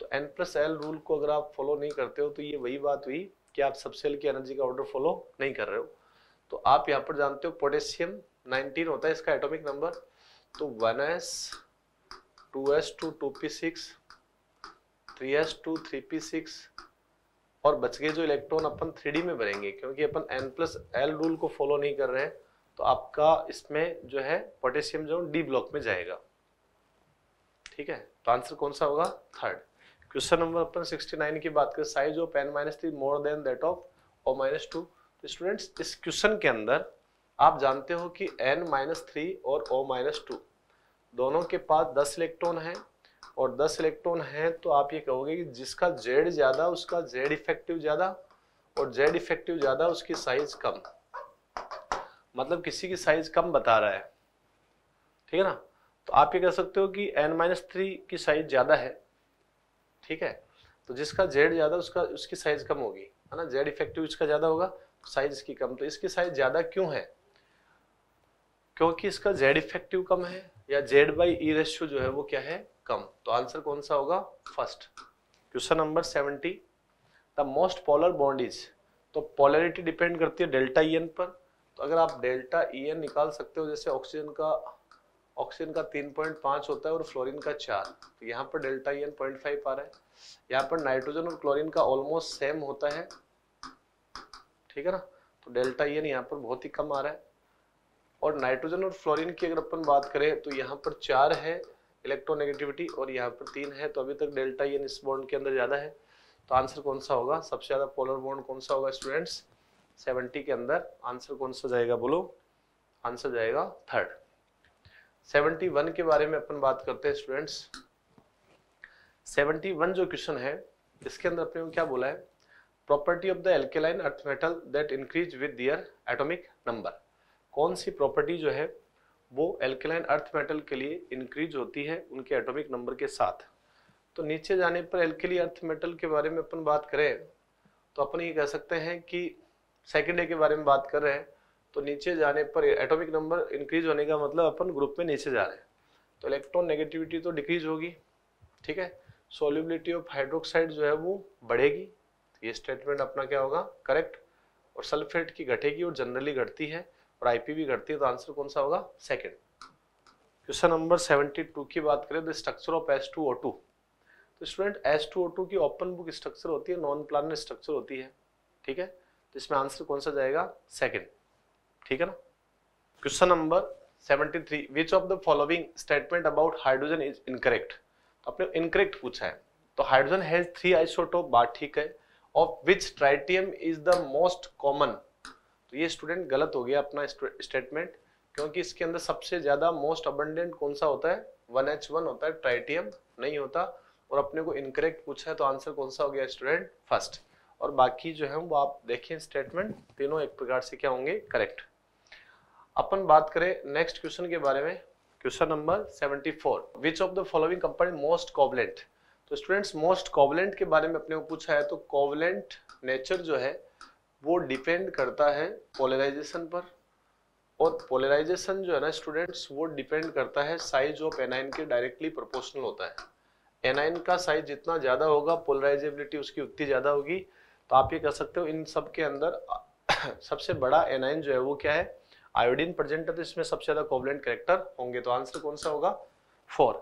तो एन प्लस एल रूल को अगर आप फॉलो नहीं करते हो तो ये वही बात हुई कि आप सबसेल की एनर्जी का ऑर्डर फॉलो नहीं कर रहे हो तो आप यहाँ पर जानते हो पोटेशियम 19 होता है इसका एटॉमिक नंबर तो 1s 2s2 2p6 3s2 3p6 और बच गए जो इलेक्ट्रॉन अपन 3d में भरेंगे क्योंकि अपन n प्लस एल रूल को फॉलो नहीं कर रहे हैं तो आपका इसमें जो है पोटेशियम जो डी ब्लॉक में जाएगा ठीक है तो आंसर कौन सा होगा थर्ड क्वेश्चन नंबर अपन 69 की बात करें size of N minus three more than that of O minus two students इस क्वेश्चन के अंदर आप जानते हो कि एन माइनस थ्री और ओ माइनस टू दोनों के पास दस इलेक्ट्रॉन हैं और दस इलेक्ट्रॉन हैं तो आप ये कहोगे कि जिसका जेड ज़्यादा उसका जेड इफेक्टिव ज़्यादा और जेड इफेक्टिव ज़्यादा उसकी साइज कम मतलब किसी की साइज कम बता रहा है ठीक है ना तो आप ये कह सकते हो कि एन माइनस थ्री की साइज ज़्यादा है ठीक है तो जिसका जेड ज़्यादा उसका उसकी साइज कम होगी है ना जेड इफेक्टिव इसका ज़्यादा होगा साइज तो की कम तो इसकी साइज ज़्यादा क्यों है क्योंकि इसका जेड इफेक्टिव कम है या जेड बाई ई रेशियो जो है वो क्या है कम तो आंसर कौन सा होगा first question number seventy the most polar bond is तो पॉलरिटी डिपेंड करती है डेल्टा ई एन पर तो अगर आप डेल्टा ई एन निकाल सकते हो जैसे ऑक्सीजन का ऑक्सीजन का तीन पॉइंट पांच होता है और फ्लोरीन का चार तो यहाँ पर delta E N point five आ रहा है यहाँ पर नाइट्रोजन और क्लोरीन का ऑलमोस्ट सेम होता है ठीक है ना तो डेल्टा ई एन यहाँ पर बहुत ही कम आ रहा है और नाइट्रोजन और फ्लोरीन की अगर अपन बात करें तो यहाँ पर चार है इलेक्ट्रोनेगेटिविटी और यहाँ पर तीन है तो अभी तक डेल्टा ये e इस बॉन्ड के अंदर ज़्यादा है तो आंसर कौन सा होगा सबसे ज़्यादा पोलर बॉन्ड कौन सा होगा स्टूडेंट्स सेवेंटी के अंदर आंसर कौन सा जाएगा बोलो आंसर जाएगा थर्ड सेवेंटी वन के बारे में अपन बात करते हैं स्टूडेंट्स सेवेंटी वन जो क्वेश्चन है इसके अंदर अपने क्या बोला है property of the alkaline earth metal that increase with their atomic number कौन सी प्रॉपर्टी जो है वो एल्केलाइन अर्थ मेटल के लिए इंक्रीज होती है उनके एटॉमिक नंबर के साथ तो नीचे जाने पर एल्केली अर्थ मेटल के बारे में अपन बात करें तो अपन ये कह सकते हैं कि सेकेंड ए के बारे में बात कर रहे हैं तो नीचे जाने पर एटॉमिक नंबर इंक्रीज होने का मतलब अपन ग्रुप में नीचे जा रहे हैं तो इलेक्ट्रॉन नेगेटिविटी तो डिक्रीज होगी ठीक है सोल्यूबिलिटी ऑफ हाइड्रोक्साइड जो है वो बढ़ेगी ये स्टेटमेंट अपना क्या होगा करेक्ट और सल्फेट की घटेगी और जनरली घटती है और आईपीवी घटती है तो आंसर कौन सा होगा second question number seventy two की बात करें the structure of S two O two तो student S two O two की ओपन बुक स्ट्रक्चर होती है नॉन प्लान स्ट्रक्चर होती है ठीक है तो इसमें आंसर कौन सा जाएगा सेकेंड ठीक है ना question number seventy three which of the following statement about hydrogen is incorrect आपने इनकरेक्ट पूछा है तो हाइड्रोजन हैज थ्री आइसोटोप बात ठीक है of which tritium is the most common तो ये स्टूडेंट गलत हो गया अपना स्टेटमेंट क्योंकि इसके अंदर सबसे ज़्यादा मोस्ट अबंडेंट कौन सा होता है वन एच वन होता है ट्राइटियम नहीं होता और अपने को इनकरेक्ट पूछा है तो आंसर कौन सा हो गया स्टूडेंट फर्स्ट और बाकी जो है वो आप देखें स्टेटमेंट तीनों एक प्रकार से क्या होंगे करेक्ट अपन बात करें नेक्स्ट क्वेश्चन के बारे में question number seventy four which of the following compound most covalent तो स्टूडेंट्स मोस्ट कॉवलेंट के बारे में अपने को पूछा है तो कॉवलेंट नेचर जो है वो डिपेंड करता है पोलराइजेशन पर और पोलराइजेशन जो है ना स्टूडेंट्स वो डिपेंड करता है साइज ऑफ एनाइन के डायरेक्टली प्रोपोर्शनल होता है एनाइन का साइज जितना ज़्यादा होगा पोलराइजेबिलिटी उसकी उतनी ज़्यादा होगी तो आप ये कह सकते हो इन सब के अंदर सबसे बड़ा एनाइन जो है वो क्या है आयोडीन प्रेजेंट है तो इसमें सबसे ज़्यादा कोवलेंट करेक्टर होंगे तो आंसर कौन सा होगा four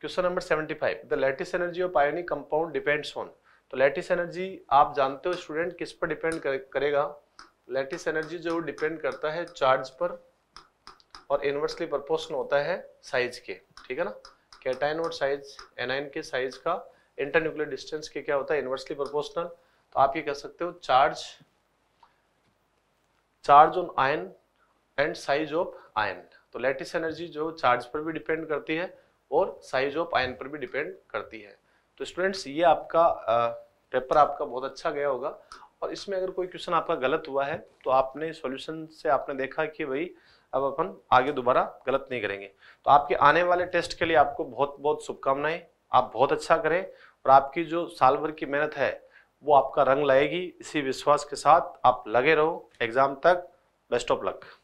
question number seventy five the lattice energy of ionic compound depends on तो लैटिस एनर्जी आप जानते हो स्टूडेंट किस पर डिपेंड करेगा लैटिस एनर्जी जो डिपेंड करता है चार्ज पर और इन्वर्सली प्रपोर्शनल होता है साइज के ठीक है ना कैटाइन और साइज एनाइन के साइज का इंटरन्यूक्लियर डिस्टेंस के क्या होता है इन्वर्सली प्रोपोर्शनल तो आप ये कह सकते हो charge charge on ion and size of ion तो लैटिस एनर्जी जो चार्ज पर भी डिपेंड करती है और साइज ऑफ आयन पर भी डिपेंड करती है तो स्टूडेंट्स ये आपका पेपर आपका बहुत अच्छा गया होगा और इसमें अगर कोई क्वेश्चन आपका गलत हुआ है तो आपने सॉल्यूशन से आपने देखा कि भाई अब अपन आगे दोबारा गलत नहीं करेंगे तो आपके आने वाले टेस्ट के लिए आपको बहुत बहुत शुभकामनाएं आप बहुत अच्छा करें और आपकी जो साल भर की मेहनत है वो आपका रंग लाएगी इसी विश्वास के साथ आप लगे रहो एग्ज़ाम तक बेस्ट ऑफ लक